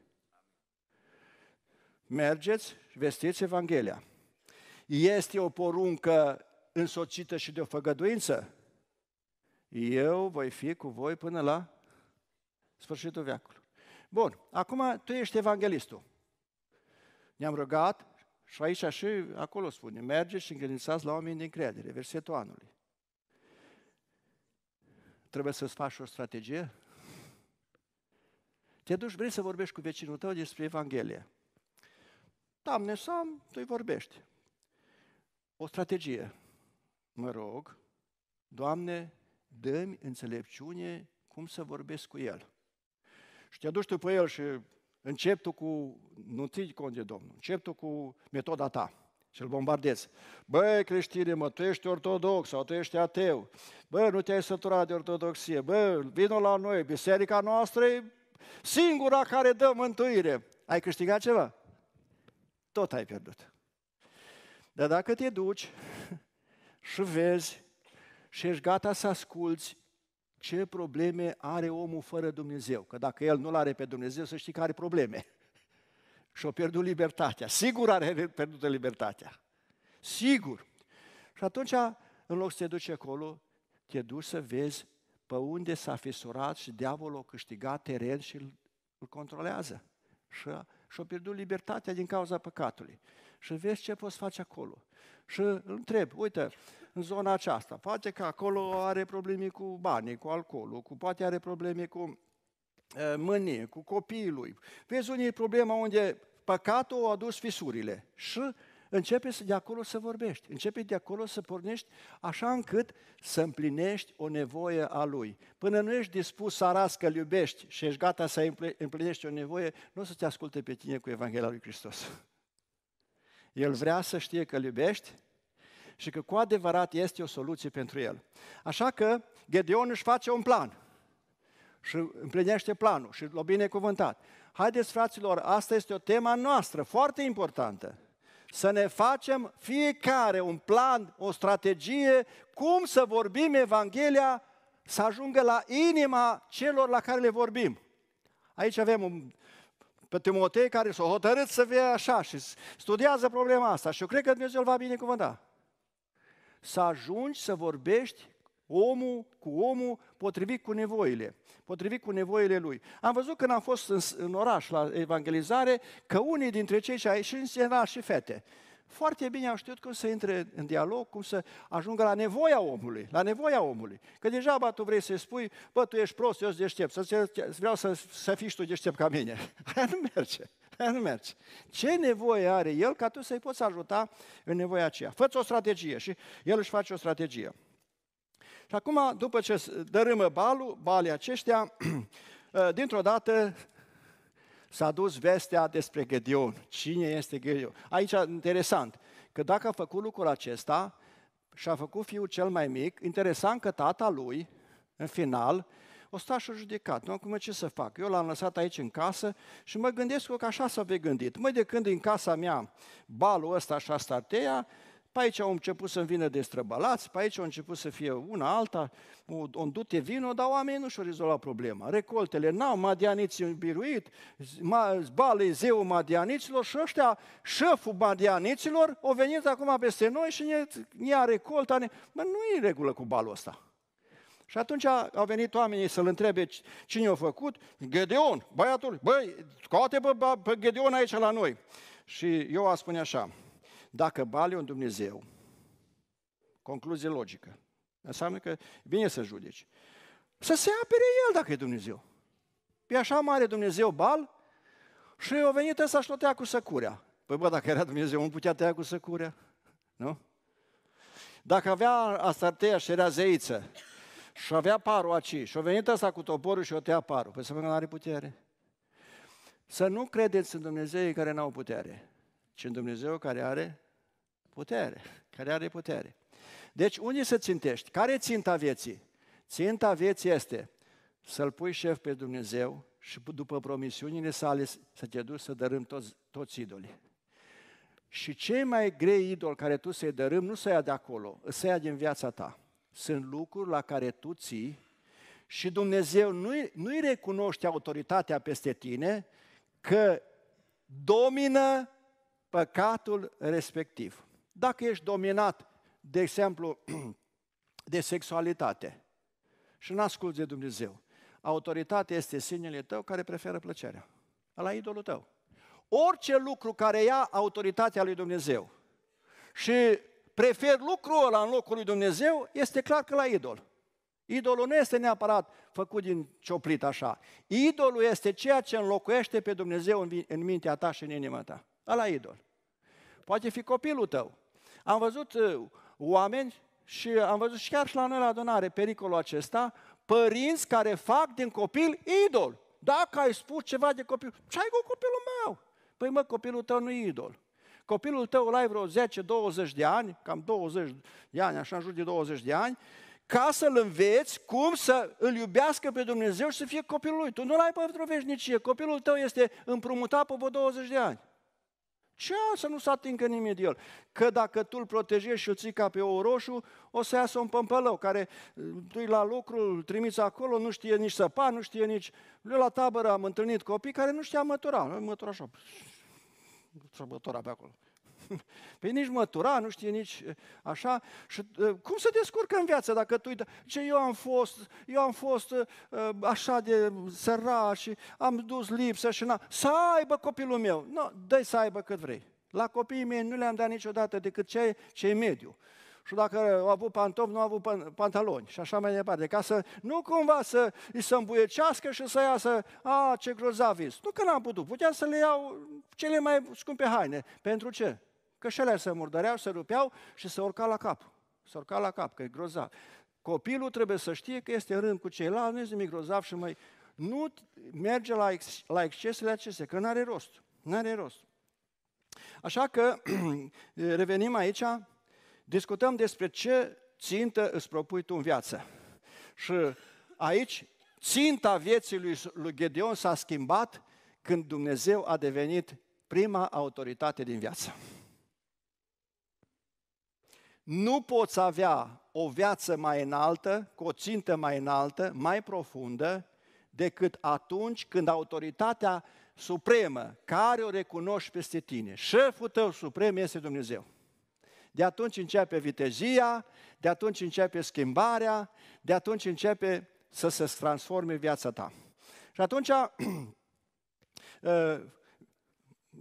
Mergeți, vestiți Evanghelia. Este o poruncă însoțită și de o făgăduință? Eu voi fi cu voi până la sfârșitul veacului. Bun, acum tu ești evanghelistul. Ne-am rugat și aici și acolo spune, mergeți și încredințați la oameni din credere, versetul anului. Trebuie să-ți faci o strategie? Te duci, vrei să vorbești cu vecinul tău despre Evanghelie. Doamne, Sam, tu îi vorbești. O strategie. Mă rog, Doamne, dă-mi înțelepciune cum să vorbesc cu el. Și te duci tu pe el și încep tu cu, nu ții cont de Domnul, încep tu cu metoda ta și îl bombardezi. Băi, creștine, mă, tu ești ortodox sau tu ești ateu. Bă, nu te-ai săturat de ortodoxie. Bă, vină la noi, biserica noastră e singura care dă mântuire. Ai câștigat ceva? Tot ai pierdut. Dar dacă te duci <laughs> și vezi și ești gata să asculți ce probleme are omul fără Dumnezeu, că dacă el nu-L are pe Dumnezeu, să știi că are probleme – și-a pierdut libertatea. Sigur are pierdută libertatea. Sigur. Și atunci, în loc să te duci acolo, te duci să vezi pe unde s-a fisurat și diavolul a câștigat teren și îl controlează. Și și-a pierdut libertatea din cauza păcatului. Și vezi ce poți face acolo. Și îl întreb, uite, în zona aceasta, poate că acolo are probleme cu banii, cu alcoolul, cu poate are probleme cu mânie, cu copiii lui. Vezi unde e problema unde păcatul a adus fisurile și începe de acolo să vorbești, începe de acolo să pornești așa încât să împlinești o nevoie a Lui. Până nu ești dispus să arăți că iubești și ești gata să împlinești o nevoie, nu o să te asculte pe tine cu Evanghelia Lui Hristos. <laughs> El vrea să știe că iubești și că cu adevărat este o soluție pentru el. Așa că Gedeon își face un plan – și împlinește planul și l-a binecuvântat. Haideți, fraților, asta este o tema noastră foarte importantă. Să ne facem fiecare un plan, o strategie, cum să vorbim Evanghelia să ajungă la inima celor la care le vorbim. Aici avem un, pe Timotei care s-a hotărât să fie așa și studiază problema asta și eu cred că Dumnezeu îl va binecuvânta. Să ajungi să vorbești omul cu omul, potrivit cu nevoile, potrivit cu nevoile lui. Am văzut când am fost în, în oraș la evangelizare că unii dintre cei ce și era și fete, foarte bine au știut cum să intre în dialog, cum să ajungă la nevoia omului, la nevoia omului. Că bă, tu vrei să-i spui, bă, tu ești prost, eu sunt deștept, să vreau să, să fii și tu deștept ca mine. <laughs> Aia nu merge, aia nu merge. Ce nevoie are el ca tu să-i poți ajuta în nevoia aceea? Fă-ți o strategie și el își face o strategie. Și acum, după ce dărâmă balul, balii aceștia, <clears throat> ă, dintr-o dată s-a dus vestea despre Gedeon. Cine este Gedeon? Aici, interesant, că dacă a făcut lucrul acesta și a făcut fiul cel mai mic, interesant că tata lui, în final, o sta și judecat. Nu, acum ce să fac? Eu l-am lăsat aici în casă și mă gândesc că așa s-a gândit. Mai de când în casa mea balul ăsta și asta teia, pe aici au început să-mi vină destrăbalați, pe aici au început să fie una alta, o dute vino, dar oamenii nu și-au rezolvat problema. Recoltele n-au, madianiții biruit, zbale zeul madianiților și ăștia, șeful madianiților, au venit acum peste noi și ne ia recolta. Ne... Mă, nu e în regulă cu balul ăsta. Și atunci au venit oamenii să-l întrebe cine a făcut. Gedeon, băiatul, băi, scoate pe, pe Gedeon aici la noi. Și eu a spune așa, dacă bale un Dumnezeu, concluzie logică, înseamnă că vine să judeci. Să se apere el dacă e Dumnezeu. E așa mare Dumnezeu bal și o venit să și tăia cu săcurea. Păi bă, dacă era Dumnezeu, nu putea tăia cu săcurea? Nu? Dacă avea astartea și era zeiță și avea parul aici și o venit ăsta cu toporul și o tăia parul, păi să că nu are putere. Să nu credeți în Dumnezeu care n-au putere ci în Dumnezeu care are putere, care are putere. Deci unde să țintești? Care e ținta vieții? Ținta vieții este să-L pui șef pe Dumnezeu și după promisiunile sale să te duci să dărâm toți, toți idolii. Și cei mai grei idol care tu să-i dărâm, nu să ia de acolo, să ia din viața ta. Sunt lucruri la care tu ții și Dumnezeu nu-i, nu recunoște autoritatea peste tine că domină păcatul respectiv. Dacă ești dominat, de exemplu, <clears throat> de sexualitate și nu asculți de Dumnezeu, autoritatea este sinele tău care preferă plăcerea, la idolul tău. Orice lucru care ia autoritatea lui Dumnezeu și prefer lucrul ăla în locul lui Dumnezeu, este clar că la idol. Idolul nu este neapărat făcut din cioplit așa. Idolul este ceea ce înlocuiește pe Dumnezeu în mintea ta și în inima ta la idol. Poate fi copilul tău. Am văzut uh, oameni și am văzut și chiar și la noi la adunare pericolul acesta, părinți care fac din copil idol. Dacă ai spus ceva de copil, ce ai cu copilul meu? Păi mă, copilul tău nu e idol. Copilul tău la ai vreo 10-20 de ani, cam 20 de ani, așa în jur de 20 de ani, ca să-l înveți cum să îl iubească pe Dumnezeu și să fie copilul lui. Tu nu l-ai pentru veșnicie, copilul tău este împrumutat pe 20 de ani. Ce să nu se atingă nimeni de el? Că dacă tu îl protejezi și îl ții ca pe o roșu, o să iasă un pămpălău care mm, tu la lucru, îl trimiți acolo, nu știe nici săpa, nu știe nici... Eu la tabără am întâlnit copii care nu știa mătura, mătura așa, mătura pe acolo. <laughs> Pe păi nici mătura, nu știe nici eh, așa. Și eh, cum să descurcă în viață dacă tu ce eu am fost, eu am fost eh, așa de sărac și am dus lipsă și na, Să aibă copilul meu. Nu, no, dă să aibă cât vrei. La copiii mei nu le-am dat niciodată decât ce e mediu. Și dacă au avut pantofi, nu au avut pantaloni și așa mai departe. Ca să nu cumva să îi se îmbuiecească și să iasă, a, ce grozav Nu că n-am putut, puteam să le iau cele mai scumpe haine. Pentru ce? Că și să se murdăreau, se rupeau și se urca la cap. Se urca la cap, că e grozav. Copilul trebuie să știe că este rând cu ceilalți, nu este nimic grozav și mai... Nu merge la, ex, la excesele acestea, că nu are rost. Nu are rost. Așa că <clears throat> revenim aici, discutăm despre ce țintă îți propui tu în viață. Și aici ținta vieții lui, lui Gedeon s-a schimbat când Dumnezeu a devenit prima autoritate din viață nu poți avea o viață mai înaltă, cu o țintă mai înaltă, mai profundă, decât atunci când autoritatea supremă, care o recunoști peste tine, șeful tău suprem este Dumnezeu. De atunci începe vitezia, de atunci începe schimbarea, de atunci începe să se transforme viața ta. Și atunci <clears throat> uh,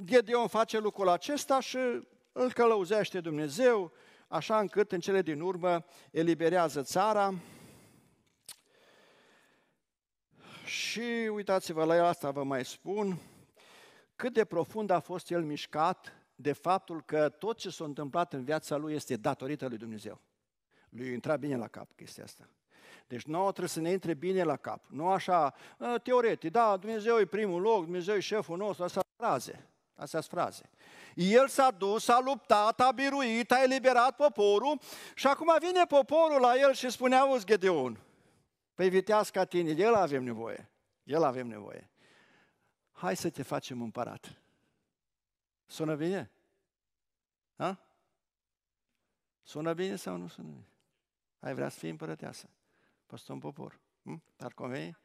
Gedeon face lucrul acesta și îl călăuzește Dumnezeu, așa încât în cele din urmă eliberează țara. Și uitați-vă la el, asta vă mai spun, cât de profund a fost el mișcat de faptul că tot ce s-a întâmplat în viața lui este datorită lui Dumnezeu. Lui intra bine la cap chestia asta. Deci nouă trebuie să ne intre bine la cap. Nu așa, teoretic, da, Dumnezeu e primul loc, Dumnezeu e șeful nostru, asta raze. Astea sunt fraze. El s-a dus, a luptat, a biruit, a eliberat poporul și acum vine poporul la el și spune, auzi, Gedeon, păi vitească tine, el avem nevoie, el avem nevoie. Hai să te facem împărat. Sună bine? Ha? Sună bine sau nu sună bine? Ai vrea să fii împărăteasă? Păstă un popor. Hm? Dar conveni?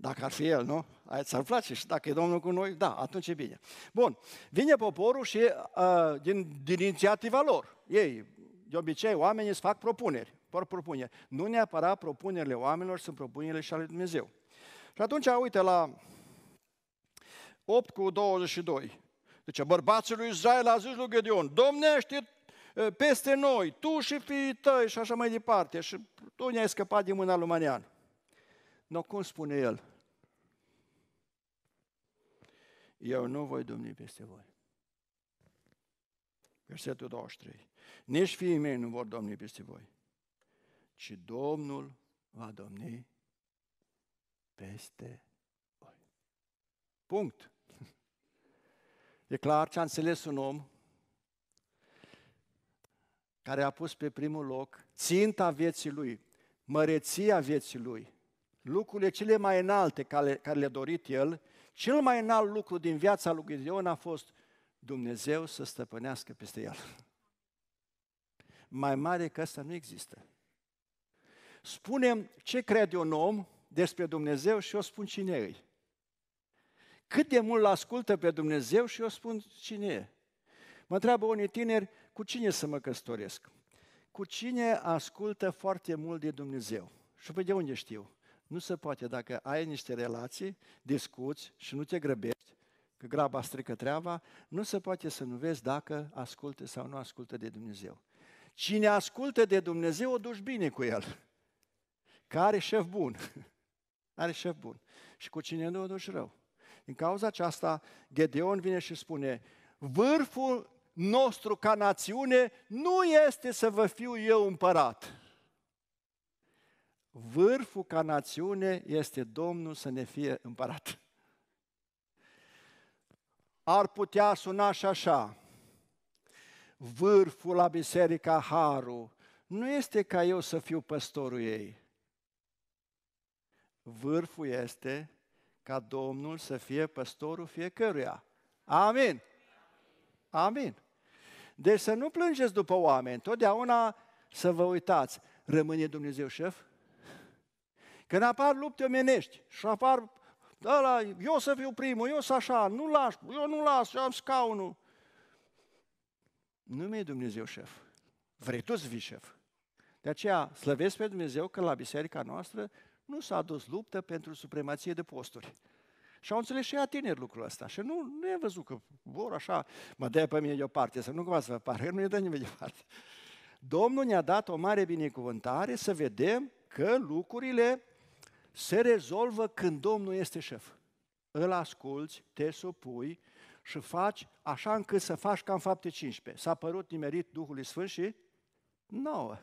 Dacă ar fi el, nu? S-ar place și dacă e Domnul cu noi, da, atunci e bine. Bun, vine poporul și uh, din, din inițiativa lor, ei, de obicei, oamenii îți fac propuneri, fac propuneri. Nu neapărat propunerile oamenilor sunt propunerile și ale Dumnezeu. Și atunci, uite la 8 cu 22. Zice, bărbații lui Israel a zis lui Gedeon, domnește ă, peste noi, tu și fiii tăi și așa mai departe. Și tu ne-ai scăpat din mâna lui Manian. No, cum spune el? eu nu voi domni peste voi. Versetul 23. Nici fiii mei nu vor domni peste voi, ci Domnul va domni peste voi. Punct. E clar ce a înțeles un om care a pus pe primul loc ținta vieții lui, măreția vieții lui, lucrurile cele mai înalte care, le-a dorit el cel mai înalt lucru din viața lui Gideon a fost Dumnezeu să stăpânească peste el. Mai mare că asta nu există. Spunem ce crede un om despre Dumnezeu și eu spun cine e. Cât de mult ascultă pe Dumnezeu și eu spun cine e. Mă întreabă unii tineri, cu cine să mă căsătoresc? Cu cine ascultă foarte mult de Dumnezeu? Și pe de unde știu? Nu se poate dacă ai niște relații, discuți și nu te grăbești, că graba strică treaba, nu se poate să nu vezi dacă ascultă sau nu ascultă de Dumnezeu. Cine ascultă de Dumnezeu, o duci bine cu el. Care are șef bun. <laughs> Are șef bun. Și cu cine nu, o duci rău. Din cauza aceasta, Gedeon vine și spune, vârful nostru ca națiune nu este să vă fiu eu împărat vârful ca națiune este Domnul să ne fie împărat. Ar putea suna și așa, vârful la biserica Haru, nu este ca eu să fiu păstorul ei. Vârful este ca Domnul să fie păstorul fiecăruia. Amin! Amin! Deci să nu plângeți după oameni, totdeauna să vă uitați, rămâne Dumnezeu șef? Când apar lupte omenești și apar ăla, eu să fiu primul, eu să așa, nu las, eu nu las, eu am scaunul. Nu mi-e Dumnezeu șef. Vrei tu să fii șef. De aceea slăvesc pe Dumnezeu că la biserica noastră nu s-a dus luptă pentru supremație de posturi. Și au înțeles și ea tineri lucrul ăsta. Și nu, nu e văzut că vor așa, mă dea pe mine deoparte, să nu cumva să vă pare, nu e dă nimeni deoparte. Domnul ne-a dat o mare binecuvântare să vedem că lucrurile se rezolvă când Domnul este șef. Îl asculți, te supui și faci așa încât să faci ca în fapte 15. S-a părut nimerit Duhului Sfânt și nouă.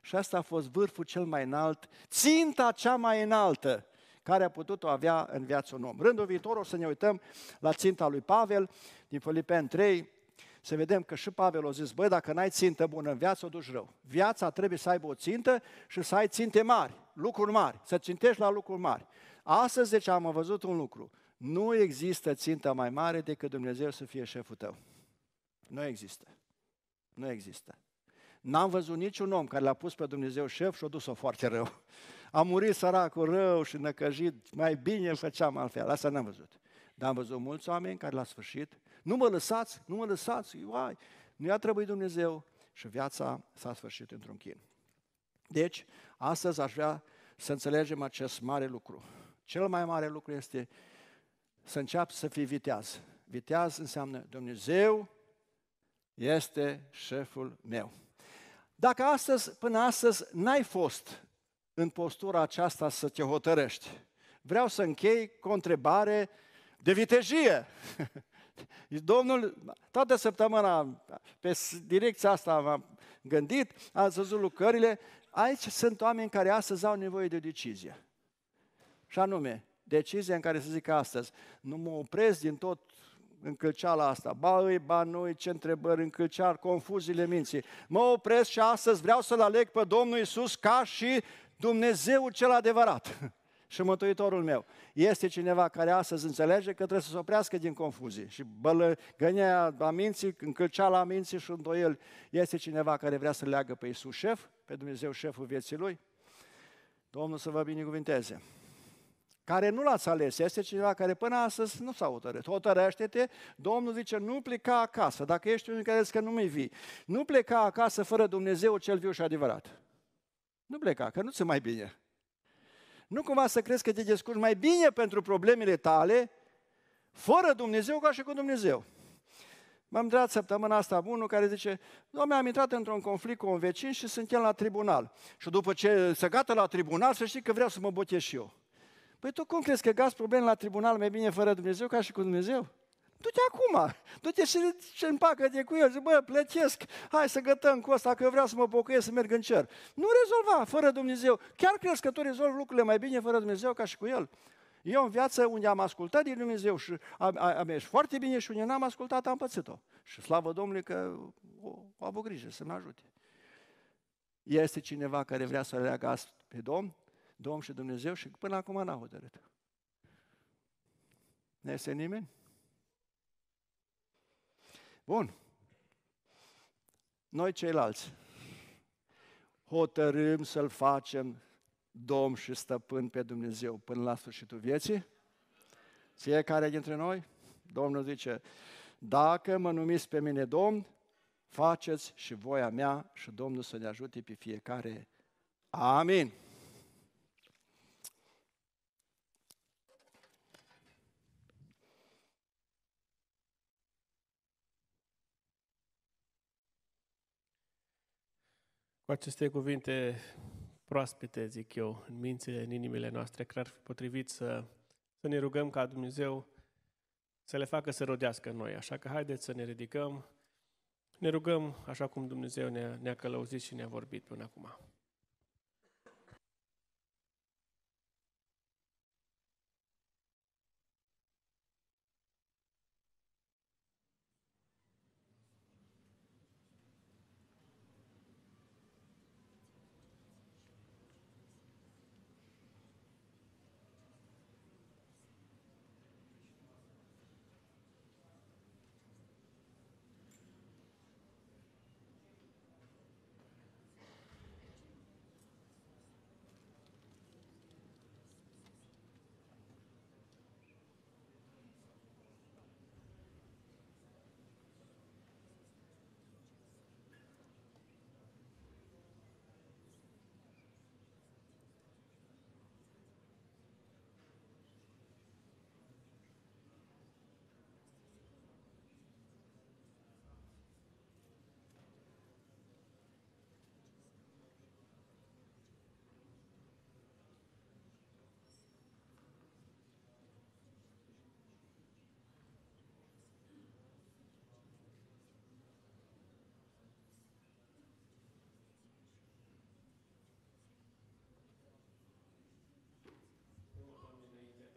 Și asta a fost vârful cel mai înalt, ținta cea mai înaltă care a putut-o avea în viața un om. Rândul viitor o să ne uităm la ținta lui Pavel din Filipen 3, să vedem că și Pavel a zis, băi, dacă n-ai țintă bună în viață, o duci rău. Viața trebuie să aibă o țintă și să ai ținte mari, lucruri mari, să țintești la lucruri mari. Astăzi, deci, am văzut un lucru. Nu există țintă mai mare decât Dumnezeu să fie șeful tău. Nu există. Nu există. N-am văzut niciun om care l-a pus pe Dumnezeu șef și a dus-o foarte rău. A murit săracul rău și năcăjit, mai bine îl făceam altfel. Asta n-am văzut. Dar am văzut mulți oameni care la sfârșit nu mă lăsați, nu mă lăsați, uai, nu i-a trebuit Dumnezeu și viața s-a sfârșit într-un chin. Deci, astăzi aș vrea să înțelegem acest mare lucru. Cel mai mare lucru este să înceapă să fii viteaz. Viteaz înseamnă Dumnezeu este șeful meu. Dacă astăzi, până astăzi, n-ai fost în postura aceasta să te hotărăști, vreau să închei cu o întrebare de vitejie. <laughs> Domnul, toată săptămâna pe direcția asta m-am gândit, am văzut lucrările. Aici sunt oameni care astăzi au nevoie de o decizie. Și anume, decizia în care să zic astăzi, nu mă opresc din tot încălceala asta. Ba îi, ba nu ce întrebări încălcear, confuziile minții. Mă opresc și astăzi vreau să-L aleg pe Domnul Isus ca și Dumnezeu cel adevărat. <laughs> și Mântuitorul meu. Este cineva care astăzi înțelege că trebuie să se oprească din confuzii și bălăgânia a minții, încălcea a minții și îndoieli. Este cineva care vrea să leagă pe Iisus șef, pe Dumnezeu șeful vieții lui. Domnul să vă binecuvinteze. Care nu l-ați ales, este cineva care până astăzi nu s-a hotărât. Hotărăște-te, Domnul zice, nu pleca acasă, dacă ești unul care zice că nu mi vii. Nu pleca acasă fără Dumnezeu cel viu și adevărat. Nu pleca, că nu ți mai bine. Nu cumva să crezi că te descurci mai bine pentru problemele tale, fără Dumnezeu ca și cu Dumnezeu. M-am dat săptămâna asta unul care zice, Doamne, am intrat într-un conflict cu un vecin și suntem la tribunal. Și după ce se gata la tribunal, să știi că vreau să mă botez și eu. Păi tu cum crezi că gați probleme la tribunal mai bine fără Dumnezeu ca și cu Dumnezeu? du-te acum, du-te și, și împacă de cu el, zic, bă, plătesc, hai să gătăm cu asta, că eu vreau să mă pocăiesc, să merg în cer. Nu rezolva fără Dumnezeu. Chiar crezi că tu rezolvi lucrurile mai bine fără Dumnezeu ca și cu el? Eu în viață unde am ascultat din Dumnezeu și am, am ieșit foarte bine și unde n-am ascultat, am pățit-o. Și slavă Domnului că o, o avut grijă să mă ajute. Este cineva care vrea să leagă pe Domn, Domn și Dumnezeu și până acum n-a hotărât. Nu este nimeni? Bun. Noi ceilalți hotărâm să-L facem Domn și Stăpân pe Dumnezeu până la sfârșitul vieții? Fiecare dintre noi? Domnul zice, dacă mă numiți pe mine Domn, faceți și voia mea și Domnul să ne ajute pe fiecare. Amin. Cu aceste cuvinte proaspete, zic eu, în mințile, în inimile noastre, că ar fi potrivit să, să ne rugăm ca Dumnezeu să le facă să rodească în noi. Așa că haideți să ne ridicăm, ne rugăm așa cum Dumnezeu ne-a, ne călăuzit și ne-a vorbit până acum.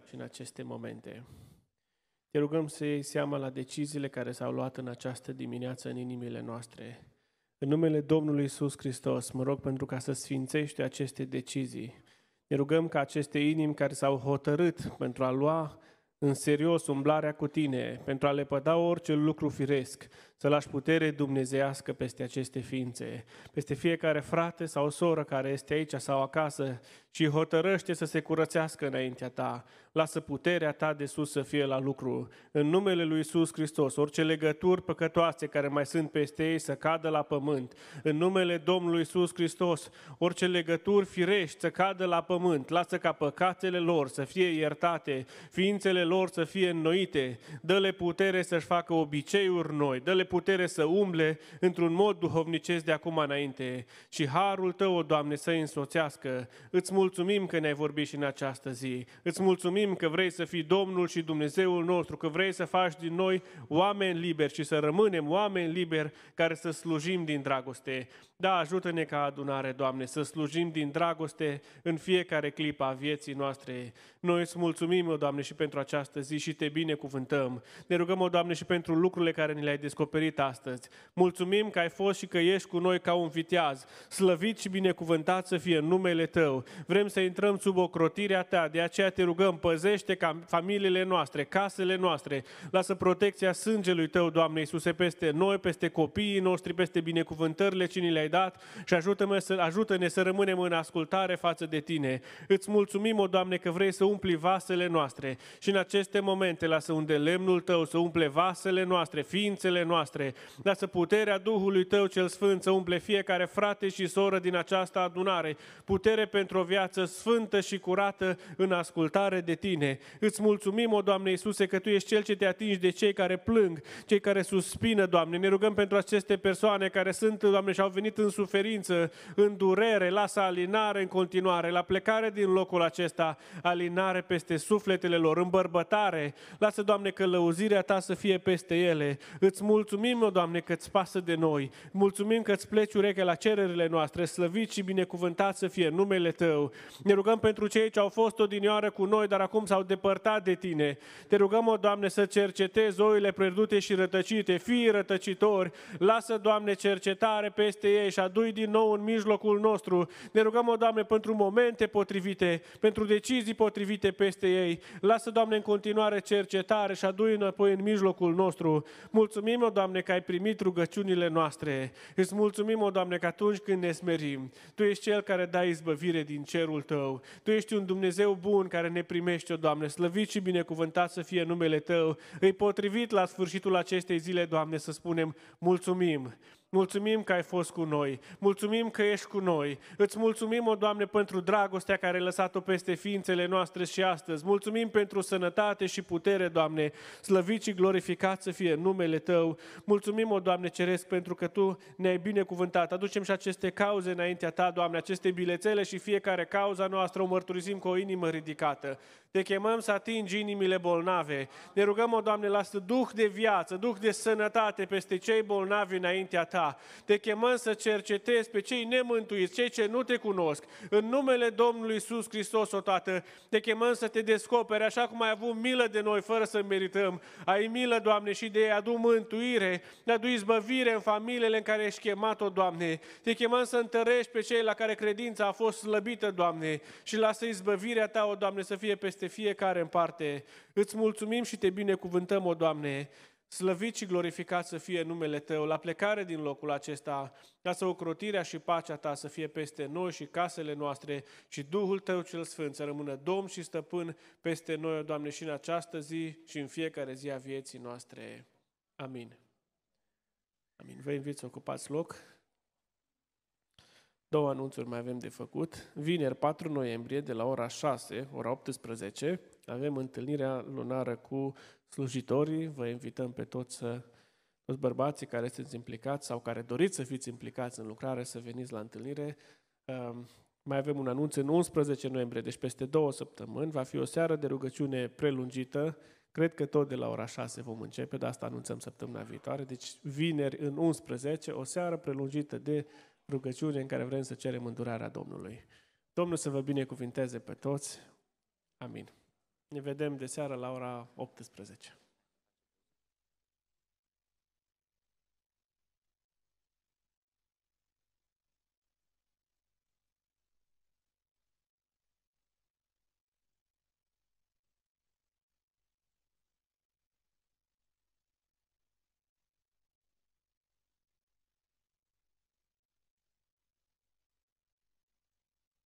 și în aceste momente. Te rugăm să iei seama la deciziile care s-au luat în această dimineață în inimile noastre. În numele Domnului Isus Hristos, mă rog pentru ca să sfințești aceste decizii. Ne rugăm ca aceste inimi care s-au hotărât pentru a lua în serios umblarea cu tine, pentru a le păda orice lucru firesc, să lași putere dumnezeiască peste aceste ființe, peste fiecare frate sau soră care este aici sau acasă și hotărăște să se curățească înaintea ta, lasă puterea ta de sus să fie la lucru. În numele lui Isus Hristos, orice legături păcătoase care mai sunt peste ei să cadă la pământ. În numele Domnului Isus Hristos, orice legături firești să cadă la pământ. Lasă ca păcatele lor să fie iertate, ființele lor să fie înnoite. Dă-le putere să-și facă obiceiuri noi, dă-le putere să umble într-un mod duhovnicesc de acum înainte. Și harul tău, o Doamne, să-i însoțească. Îți mulțumim că ne-ai vorbit și în această zi. Îți mulțumim mulțumim că vrei să fii Domnul și Dumnezeul nostru, că vrei să faci din noi oameni liberi și să rămânem oameni liberi care să slujim din dragoste. Da, ajută-ne ca adunare, Doamne, să slujim din dragoste în fiecare clipă a vieții noastre. Noi îți mulțumim, o Doamne, și pentru această zi și te binecuvântăm. Ne rugăm, o Doamne, și pentru lucrurile care ne le-ai descoperit astăzi. Mulțumim că ai fost și că ești cu noi ca un viteaz. Slăvit și binecuvântat să fie în numele Tău. Vrem să intrăm sub ocrotirea Ta, de aceea te rugăm, păzi păzește familiile noastre, casele noastre, lasă protecția sângelui Tău, Doamne Iisuse, peste noi, peste copiii noștri, peste binecuvântările ni le-ai dat și ajută-ne să, ajută să rămânem în ascultare față de Tine. Îți mulțumim, o Doamne, că vrei să umpli vasele noastre și în aceste momente lasă unde lemnul Tău să umple vasele noastre, ființele noastre, lasă puterea Duhului Tău cel Sfânt să umple fiecare frate și soră din această adunare, putere pentru o viață sfântă și curată în ascultare de tine. Îți mulțumim, o Doamne Iisuse, că Tu ești Cel ce te atingi de cei care plâng, cei care suspină, Doamne. Ne rugăm pentru aceste persoane care sunt, Doamne, și au venit în suferință, în durere, la salinare în continuare, la plecare din locul acesta, alinare peste sufletele lor, îmbărbătare. Lasă, Doamne, că lăuzirea Ta să fie peste ele. Îți mulțumim, o Doamne, că îți pasă de noi. Mulțumim că îți pleci ureche la cererile noastre, slăvit și binecuvântat să fie numele Tău. Ne rugăm pentru cei ce au fost odinioară cu noi, dar acum s-au depărtat de Tine. Te rugăm, o Doamne, să cercetezi oile pierdute și rătăcite, fii rătăcitori, lasă, Doamne, cercetare peste ei și adui din nou în mijlocul nostru. Ne rugăm, o Doamne, pentru momente potrivite, pentru decizii potrivite peste ei. Lasă, Doamne, în continuare cercetare și adui înapoi în mijlocul nostru. Mulțumim, o Doamne, că ai primit rugăciunile noastre. Îți mulțumim, o Doamne, că atunci când ne smerim, Tu ești Cel care dai izbăvire din cerul Tău. Tu ești un Dumnezeu bun care ne primește iubește, o Doamne, slăvit și binecuvântat să fie numele Tău. Îi potrivit la sfârșitul acestei zile, Doamne, să spunem mulțumim. Mulțumim că ai fost cu noi, mulțumim că ești cu noi, îți mulțumim, o Doamne, pentru dragostea care ai lăsat-o peste ființele noastre și astăzi, mulțumim pentru sănătate și putere, Doamne, slăvit și glorificat să fie numele Tău, mulțumim, o Doamne Ceresc, pentru că Tu ne-ai binecuvântat, aducem și aceste cauze înaintea Ta, Doamne, aceste bilețele și fiecare cauza noastră o mărturisim cu o inimă ridicată. Te chemăm să atingi inimile bolnave, ne rugăm, o Doamne, lasă Duh de viață, Duh de sănătate peste cei bolnavi înaintea Ta, ta. Te chemăm să cercetezi pe cei nemântuiți, cei ce nu te cunosc. În numele Domnului Iisus Hristos, o Tată, te chemăm să te descoperi, așa cum ai avut milă de noi, fără să merităm. Ai milă, Doamne, și de ei adu mântuire, ne adu izbăvire în familiile în care ești chemat-o, Doamne. Te chemăm să întărești pe cei la care credința a fost slăbită, Doamne, și lasă izbăvirea Ta, o Doamne, să fie peste fiecare în parte. Îți mulțumim și te binecuvântăm, o Doamne. Slăvit și glorificat să fie numele Tău la plecare din locul acesta, ca să ocrotirea și pacea Ta să fie peste noi și casele noastre și Duhul Tău cel Sfânt să rămână Domn și Stăpân peste noi, Doamne, și în această zi și în fiecare zi a vieții noastre. Amin. Amin. Vă invit să ocupați loc. Două anunțuri mai avem de făcut. Vineri 4 noiembrie de la ora 6, ora 18, avem întâlnirea lunară cu slujitorii, vă invităm pe toți, toți bărbații care sunteți implicați sau care doriți să fiți implicați în lucrare, să veniți la întâlnire. Mai avem un anunț în 11 noiembrie, deci peste două săptămâni, va fi o seară de rugăciune prelungită, cred că tot de la ora 6 vom începe, dar asta anunțăm săptămâna viitoare, deci vineri în 11, o seară prelungită de rugăciune în care vrem să cerem îndurarea Domnului. Domnul să vă binecuvinteze pe toți. Amin. Ne vedem de seară la ora 18.